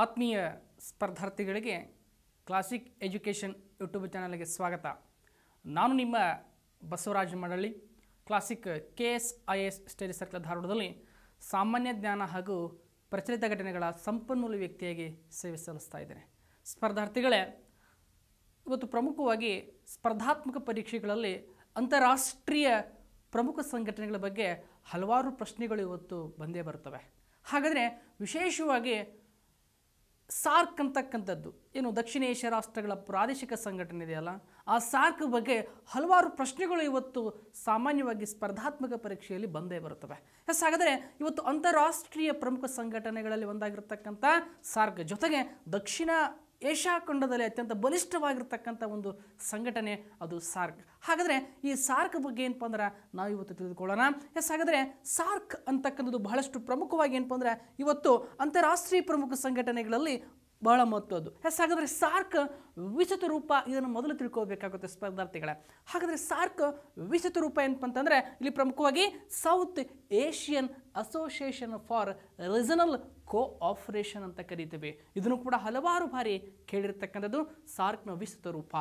ಆತ್ಮೀಯ ಸ್ಪರ್ಧಾರ್ಥಿಗಳಿಗೆ classic education YouTube ಚಾನಲ್ಗೆ ಸ್ವಾಗತ ನಾನು ನಿಮ್ಮ Basavaraja Madalli classic K S I S study circle ಧಾರವಾಡದಲ್ಲಿ ಸಾಮಾನ್ಯ ಜ್ಞಾನ ಹಾಗೂ ಪ್ರಚಲಿತ ಘಟನೆಗಳ ಸಂಪನ್ಮೂಲ ವ್ಯಕ್ತಿಯಾಗಿ ಸೇವೆ ಸಲ್ಲಿಸ್ತಾ ಇದ್ದೇನೆ ಸ್ಪರ್ಧಾರ್ಥಿಗಳೇ ಇವತ್ತು ಪ್ರಮುಖವಾಗಿ ಸ್ಪರ್ಧಾತ್ಮಕ ಪರೀಕ್ಷೆಗಳಲ್ಲಿ ಅಂತಾರಾಷ್ಟ್ರೀಯ ಪ್ರಮುಖ ಸಂಘಟನೆಗಳ ಬಗ್ಗೆ ಹಲವಾರು ಪ್ರಶ್ನೆಗಳು ಇವತ್ತು ಬಂದೇ ಬರುತ್ತವೆ ಹಾಗಾದರೆ ವಿಶೇಷವಾಗಿ ಸಾರ್ಕ್ ಅಂತಕ್ಕಂಥದ್ದು ಏನು ದಕ್ಷಿಣ ಏಷ್ಯಾ ರಾಷ್ಟ್ರಗಳ ಪ್ರಾದೇಶಿಕ ಸಂಘಟನೆ ಇದೆಯಲ್ಲ ಆ ಸಾರ್ಕ್ ಬಗ್ಗೆ ಹಲವಾರು ಪ್ರಶ್ನೆಗಳು ಇವತ್ತು ಸಾಮಾನ್ಯವಾಗಿ ಸ್ಪರ್ಧಾತ್ಮಕ ಪರೀಕ್ಷೆಯಲ್ಲಿ ಬಂದೇ ಬರುತ್ತವೆ ಎಸ್ ಹಾಗಾದರೆ ಇವತ್ತು ಅಂತಾರಾಷ್ಟ್ರೀಯ ಪ್ರಮುಖ ಸಂಘಟನೆಗಳಲ್ಲಿ ಒಂದಾಗಿರ್ತಕ್ಕಂಥ ಸಾರ್ಕ್ ಜೊತೆಗೆ ದಕ್ಷಿಣ ಏಷ್ಯಾ ಖಂಡದಲ್ಲಿ ಅತ್ಯಂತ ಬಲಿಷ್ಠವಾಗಿರ್ತಕ್ಕಂಥ ಒಂದು ಸಂಘಟನೆ ಅದು ಸಾರ್ಕ್ ಹಾಗಾದರೆ ಈ ಸಾರ್ಕ್ ಬಗ್ಗೆ ಏನಪ್ಪ ಅಂದ್ರೆ ನಾವು ಇವತ್ತು ತಿಳಿದುಕೊಳ್ಳೋಣ ಎಸ್ ಹಾಗಾದರೆ ಸಾರ್ಕ್ ಅಂತಕ್ಕಂಥದ್ದು ಬಹಳಷ್ಟು ಪ್ರಮುಖವಾಗಿ ಏನಪ್ಪ ಅಂದ್ರೆ ಇವತ್ತು ಅಂತಾರಾಷ್ಟ್ರೀಯ ಪ್ರಮುಖ ಸಂಘಟನೆಗಳಲ್ಲಿ ಬಹಳ ಮಹತ್ವದ್ದು ಅದು ಹಾಗಾದರೆ ಸಾರ್ಕ್ ವಿಚಿತ ರೂಪ ಇದನ್ನು ಮೊದಲು ತಿಳ್ಕೋಬೇಕಾಗುತ್ತೆ ಸ್ಪರ್ಧಾರ್ಥಿಗಳ ಹಾಗಾದರೆ ಸಾರ್ಕ್ ವಿಚಿತ ರೂಪ ಏನಪ್ಪಂತಂದರೆ ಇಲ್ಲಿ ಪ್ರಮುಖವಾಗಿ South Asian Association for Regional Cooperation ಅಂತ ಕರಿತೀವಿ ಇದನ್ನು ಕೂಡ ಹಲವಾರು ಬಾರಿ ಕೇಳಿರ್ತಕ್ಕಂಥದ್ದು ಸಾರ್ಕ್ನ ವಿಸ್ತೃತ ರೂಪ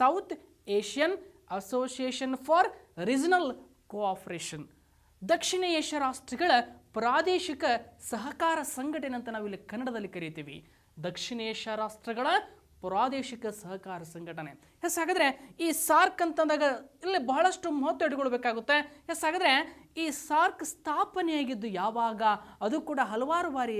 South Asian Association for Regional Cooperation ದಕ್ಷಿಣ ಏಷ್ಯಾ ರಾಷ್ಟ್ರಗಳ ಪ್ರಾದೇಶಿಕ ಸಹಕಾರ ಸಂಘಟನೆ ಅಂತ ನಾವಿಲ್ಲಿ ಕನ್ನಡದಲ್ಲಿ ದಕ್ಷಿಣ ಏಷ್ಯಾ ರಾಷ್ಟ್ರಗಳ ಪ್ರಾದೇಶಿಕ ಸಹಕಾರ ಸಂಘಟನೆ ಎಸ್ ಹಾಗಾದರೆ ಈ ಸಾರ್ಕ್ ಅಂತಂದಾಗ ಇಲ್ಲಿ ಬಹಳಷ್ಟು ಮಹತ್ವ ಇಟ್ಕೊಳ್ಬೇಕಾಗುತ್ತೆ ಎಸ್ ಹಾಗಾದರೆ ಈ ಸಾರ್ಕ್ ಸ್ಥಾಪನೆಯಾಗಿದ್ದು ಯಾವಾಗ ಅದು ಕೂಡ ಹಲವಾರು ಬಾರಿ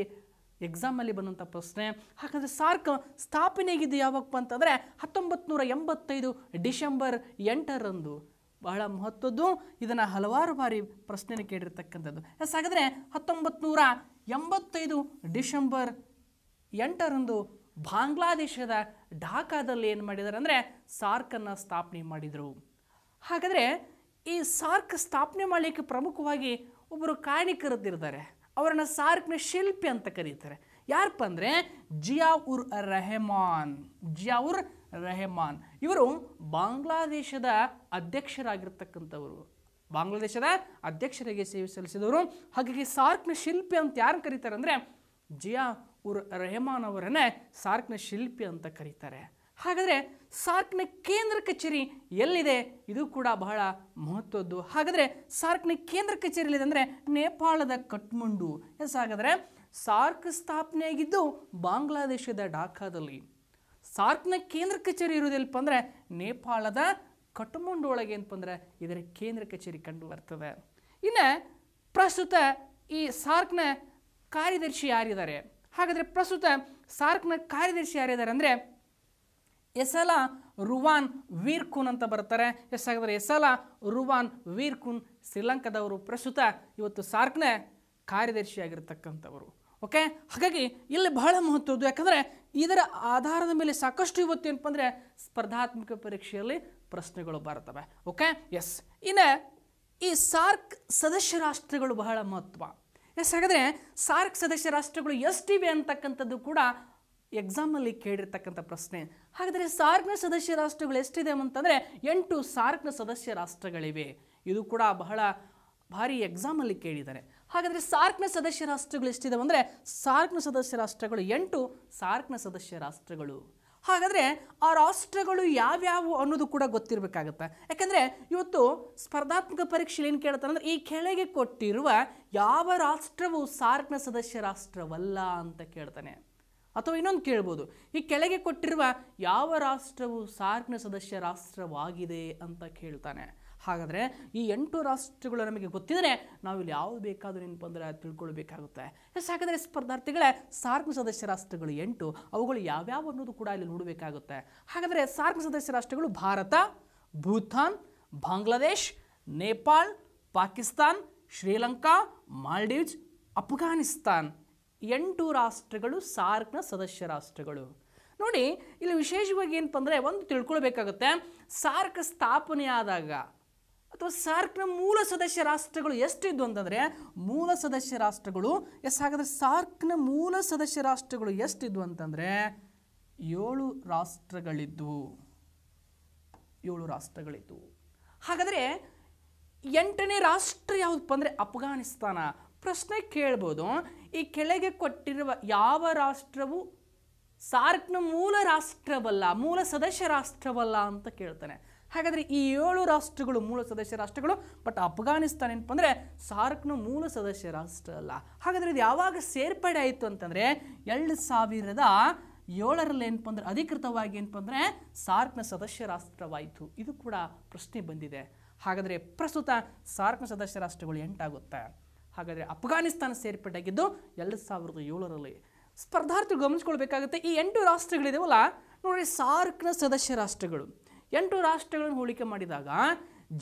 ಎಕ್ಸಾಮಲ್ಲಿ ಬಂದಂಥ ಪ್ರಶ್ನೆ ಹಾಗಾದರೆ ಸಾರ್ಕ್ ಸ್ಥಾಪನೆಯಾಗಿದ್ದು ಯಾವಾಗಪ್ಪ ಅಂತಂದರೆ ಹತ್ತೊಂಬತ್ತು ನೂರ ಎಂಬತ್ತೈದು ಡಿಸೆಂಬರ್ ಎಂಟರಂದು ಬಹಳ ಮಹತ್ವದ್ದು ಇದನ್ನು ಹಲವಾರು ಬಾರಿ ಪ್ರಶ್ನೆ ಕೇಳಿರ್ತಕ್ಕಂಥದ್ದು ಎಸ್ ಹಾಗಾದರೆ ಹತ್ತೊಂಬತ್ತು ನೂರ ಎಂಬತ್ತೈದು ಡಿಸೆಂಬರ್ ಎಂಟರಂದು ಬಾಂಗ್ಲಾದೇಶದ ಢಾಕಾದಲ್ಲಿ ಏನು ಮಾಡಿದ್ದಾರೆ ಅಂದರೆ ಸಾರ್ಕನ್ನು ಸ್ಥಾಪನೆ ಮಾಡಿದರು ಹಾಗಾದರೆ ಈ ಸಾರ್ಕ್ ಸ್ಥಾಪನೆ ಮಾಡಲಿಕ್ಕೆ ಪ್ರಮುಖವಾಗಿ ಒಬ್ಬರು ಕಾರಣಿಕರದ್ದಿರ್ತಾರೆ ಅವರನ್ನು ಸಾರ್ಕ್ನ ಶಿಲ್ಪಿ ಅಂತ ಕರೀತಾರೆ ಯಾರಪ್ಪ ಅಂದರೆ ಜಿಯಾ ಉರ್ ರೆಹಮಾನ್ ಜಿಯಾ ಉರ್ ರೆಹಮಾನ್ ಇವರು ಬಾಂಗ್ಲಾದೇಶದ ಅಧ್ಯಕ್ಷರಾಗಿರ್ತಕ್ಕಂಥವರು ಬಾಂಗ್ಲಾದೇಶದ ಅಧ್ಯಕ್ಷರಿಗೆ ಸೇವೆ ಸಲ್ಲಿಸಿದವರು ಹಾಗಾಗಿ ಸಾರ್ಕ್ನ ಶಿಲ್ಪಿ ಅಂತ ಯಾರು ಕರೀತಾರೆ ಅಂದರೆ ಜಿಯಾ ಉರ್ ರೆಹಮಾನ್ ಅವರನ್ನೇ ಸಾರ್ಕ್ನ ಶಿಲ್ಪಿ ಅಂತ ಕರೀತಾರೆ ಹಾಗಾದರೆ ಸಾರ್ಕ್ನ ಕೇಂದ್ರ ಕಚೇರಿ ಎಲ್ಲಿದೆ ಇದು ಕೂಡ ಬಹಳ ಮಹತ್ವದ್ದು ಹಾಗಾದರೆ ಸಾರ್ಕ್ನ ಕೇಂದ್ರ ಕಚೇರಿ ಎಲ್ಲಿದೆ ಅಂದರೆ ನೇಪಾಳದ ಕಠ್ಮಂಡು ಎಸ್ ಹಾಗಾದರೆ ಸಾರ್ಕ್ ಸ್ಥಾಪನೆಯಾಗಿದ್ದು ಬಾಂಗ್ಲಾದೇಶದ ಢಾಕಾದಲ್ಲಿ ಸಾರ್ಕ್ನ ಕೇಂದ್ರ ಕಚೇರಿ ಇರೋದಿಲ್ಲಪ್ಪ ಅಂದರೆ ನೇಪಾಳದ ಕಠ್ಮಂಡು ಒಳಗೆ ಏನಪ್ಪ ಅಂದರೆ ಇದರ ಕೇಂದ್ರ ಕಚೇರಿ ಕಂಡು ಬರ್ತದೆ ಇನ್ನು ಪ್ರಸ್ತುತ ಈ ಸಾರ್ಕ್ನ ಕಾರ್ಯದರ್ಶಿ ಯಾರಿದ್ದಾರೆ ಹಾಗಾದರೆ ಪ್ರಸ್ತುತ ಸಾರ್ಕ್ನ ಕಾರ್ಯದರ್ಶಿ ಯಾರಿದ್ದಾರೆ ಅಂದರೆ ಎಸಲ ರುವಾನ್ ವೀರ್ಕುನ್ ಅಂತ ಬರ್ತಾರೆ ಎಸ್ ಎಸ್ ಎಸಲ ರುವಾನ್ ವೀರ್ಕುನ್ ಶ್ರೀಲಂಕಾದವರು ಪ್ರಸ್ತುತ ಇವತ್ತು ಸಾರ್ಕ್ನ ಕಾರ್ಯದರ್ಶಿಯಾಗಿರ್ತಕ್ಕಂಥವರು ಓಕೆ ಹಾಗಾಗಿ ಇಲ್ಲಿ ಬಹಳ ಮಹತ್ವದ್ದು ಯಾಕಂದರೆ ಇದರ ಆಧಾರದ ಮೇಲೆ ಸಾಕಷ್ಟು ಏನಪ್ಪ ಅಂದರೆ ಸ್ಪರ್ಧಾತ್ಮಕ ಪರೀಕ್ಷೆಯಲ್ಲಿ ಪ್ರಶ್ನೆಗಳು ಬರ್ತವೆ ಓಕೆ ಎಸ್ ಇನ್ನು ಈ ಸಾರ್ಕ್ ಸದಸ್ಯ ರಾಷ್ಟ್ರಗಳು ಬಹಳ ಮಹತ್ವ ಎಸ್ ಹಾಗಾದರೆ ಸಾರ್ಕ್ ಸದಸ್ಯ ರಾಷ್ಟ್ರಗಳು ಎಷ್ಟಿವೆ ಅಂತಕ್ಕಂಥದ್ದು ಕೂಡ ಎಕ್ಸಾಮಲ್ಲಿ ಕೇಳಿರ್ತಕ್ಕಂಥ ಪ್ರಶ್ನೆ ಹಾಗಾದರೆ ಸಾರ್ಕ್ನ ಸದಸ್ಯ ರಾಷ್ಟ್ರಗಳು ಎಷ್ಟಿದೆ ಅಂತಂದರೆ ಎಂಟು ಸಾರ್ಕ್ನ ಸದಸ್ಯ ರಾಷ್ಟ್ರಗಳಿವೆ ಇದು ಕೂಡ ಬಹಳ ಭಾರಿ ಎಕ್ಸಾಮಲ್ಲಿ ಕೇಳಿದ್ದಾರೆ ಹಾಗಾದರೆ ಸಾರ್ಕ್ನ ಸದಸ್ಯ ರಾಷ್ಟ್ರಗಳು ಎಷ್ಟಿದಾವೆ ಅಂದರೆ ಸಾರ್ಕ್ನ ಸದಸ್ಯ ರಾಷ್ಟ್ರಗಳು ಎಂಟು ಸಾರ್ಕ್ನ ಸದಸ್ಯ ರಾಷ್ಟ್ರಗಳು ಹಾಗಾದರೆ ಆ ರಾಷ್ಟ್ರಗಳು ಯಾವ್ಯಾವು ಅನ್ನೋದು ಕೂಡ ಗೊತ್ತಿರಬೇಕಾಗತ್ತೆ ಯಾಕೆಂದರೆ ಇವತ್ತು ಸ್ಪರ್ಧಾತ್ಮಕ ಪರೀಕ್ಷೆಯಲ್ಲಿ ಏನು ಕೇಳ್ತಾರೆ ಅಂದರೆ ಈ ಕೆಳಗೆ ಕೊಟ್ಟಿರುವ ಯಾವ ರಾಷ್ಟ್ರವು ಸಾರ್ಕ್ನ ಸದಸ್ಯ ರಾಷ್ಟ್ರವಲ್ಲ ಅಂತ ಕೇಳ್ತಾನೆ ಅಥವಾ ಇನ್ನೊಂದು ಕೇಳ್ಬೋದು ಈ ಕೆಳಗೆ ಕೊಟ್ಟಿರುವ ಯಾವ ರಾಷ್ಟ್ರವು ಸಾರ್ಕ್ನ ಸದಸ್ಯ ರಾಷ್ಟ್ರವಾಗಿದೆ ಅಂತ ಕೇಳ್ತಾನೆ ಹಾಗಾದರೆ ಈ ಎಂಟು ರಾಷ್ಟ್ರಗಳು ನಮಗೆ ಗೊತ್ತಿದ್ದರೆ ನಾವಿಲ್ಲಿ ಯಾವುದು ಬೇಕಾದರೂ ಏನಪ್ಪ ಅಂದರೆ ತಿಳ್ಕೊಳ್ಬೇಕಾಗುತ್ತೆ ಹಾಗಾದರೆ ಸ್ಪರ್ಧಾರ್ಥಿಗಳೇ ಸಾರ್ಕ್ ಸದಸ್ಯ ರಾಷ್ಟ್ರಗಳು ಎಂಟು ಅವುಗಳು ಯಾವ್ಯಾವ ಅನ್ನೋದು ಕೂಡ ಇಲ್ಲಿ ನೋಡಬೇಕಾಗುತ್ತೆ ಹಾಗಾದರೆ ಸಾರ್ಕ್ ಸದಸ್ಯ ರಾಷ್ಟ್ರಗಳು ಭಾರತ ಭೂತಾನ್ ಬಾಂಗ್ಲಾದೇಶ್ ನೇಪಾಳ್ ಪಾಕಿಸ್ತಾನ್ ಶ್ರೀಲಂಕಾ ಮಾಲ್ಡೀವ್ಸ್ ಅಫ್ಘಾನಿಸ್ತಾನ್ ಎಂಟು ರಾಷ್ಟ್ರಗಳು ಸಾರ್ಕ್ನ ಸದಸ್ಯ ರಾಷ್ಟ್ರಗಳು ನೋಡಿ ಇಲ್ಲಿ ವಿಶೇಷವಾಗಿ ಏನಪ್ಪ ಅಂದರೆ ಒಂದು ತಿಳ್ಕೊಳ್ಬೇಕಾಗುತ್ತೆ ಸಾರ್ಕ್ ಸ್ಥಾಪನೆಯಾದಾಗ ಅಥವಾ ಸಾರ್ಕ್ನ ಮೂಲ ಸದಸ್ಯ ರಾಷ್ಟ್ರಗಳು ಎಷ್ಟಿದ್ವು ಅಂತಂದರೆ ಮೂಲ ಸದಸ್ಯ ರಾಷ್ಟ್ರಗಳು ಎಸ್ ಹಾಗಾದರೆ ಸಾರ್ಕ್ನ ಮೂಲ ಸದಸ್ಯ ರಾಷ್ಟ್ರಗಳು ಎಷ್ಟಿದ್ವು ಅಂತಂದರೆ ಏಳು ರಾಷ್ಟ್ರಗಳಿದ್ವು ಏಳು ರಾಷ್ಟ್ರಗಳಿದ್ವು ಹಾಗಾದರೆ ಎಂಟನೇ ರಾಷ್ಟ್ರ ಯಾವುದಪ್ಪ ಅಂದರೆ ಅಫ್ಘಾನಿಸ್ತಾನ ಪ್ರಶ್ನೆ ಕೇಳ್ಬೋದು ಈ ಕೆಳಗೆ ಕೊಟ್ಟಿರುವ ಯಾವ ರಾಷ್ಟ್ರವು ಸಾರ್ಕ್ನ ಮೂಲ ರಾಷ್ಟ್ರವಲ್ಲ ಮೂಲ ಸದಸ್ಯ ರಾಷ್ಟ್ರವಲ್ಲ ಅಂತ ಕೇಳ್ತಾನೆ ಹಾಗಾದರೆ ಈ ಏಳು ರಾಷ್ಟ್ರಗಳು ಮೂಲ ಸದಸ್ಯ ರಾಷ್ಟ್ರಗಳು ಬಟ್ ಅಫ್ಘಾನಿಸ್ತಾನ ಏನಪ್ಪ ಅಂದರೆ ಸಾರ್ಕ್ನ ಮೂಲ ಸದಸ್ಯ ರಾಷ್ಟ್ರ ಅಲ್ಲ ಹಾಗಾದರೆ ಇದು ಯಾವಾಗ ಸೇರ್ಪಡೆ ಆಯಿತು ಅಂತಂದರೆ ಎರಡು ಸಾವಿರದ ಏಳರಲ್ಲಿ ಏನಪ್ಪ ಅಂದರೆ ಅಧಿಕೃತವಾಗಿ ಏನಪ್ಪ ಅಂದರೆ ಸಾರ್ಕ್ನ ಸದಸ್ಯ ರಾಷ್ಟ್ರವಾಯಿತು ಇದು ಕೂಡ ಪ್ರಶ್ನೆ ಬಂದಿದೆ ಹಾಗಾದರೆ ಪ್ರಸ್ತುತ ಸಾರ್ಕ್ನ ಸದಸ್ಯ ರಾಷ್ಟ್ರಗಳು ಎಂಟಾಗುತ್ತೆ ಹಾಗಾದರೆ ಅಫ್ಘಾನಿಸ್ತಾನ ಸೇರ್ಪಡೆಯಾಗಿದ್ದು ಎರಡು ಸಾವಿರದ ಏಳರಲ್ಲಿ ಸ್ಪರ್ಧಾರ್ಥಿ ಗಮನಿಸ್ಕೊಳ್ಬೇಕಾಗುತ್ತೆ ಈ ಎಂಟು ರಾಷ್ಟ್ರಗಳಿದಾವಲ್ಲ ನೋಡಿ ಸಾರ್ಕ್ನ ಸದಸ್ಯ ರಾಷ್ಟ್ರಗಳು ಎಂಟು ರಾಷ್ಟ್ರಗಳನ್ನು ಹೋಲಿಕೆ ಮಾಡಿದಾಗ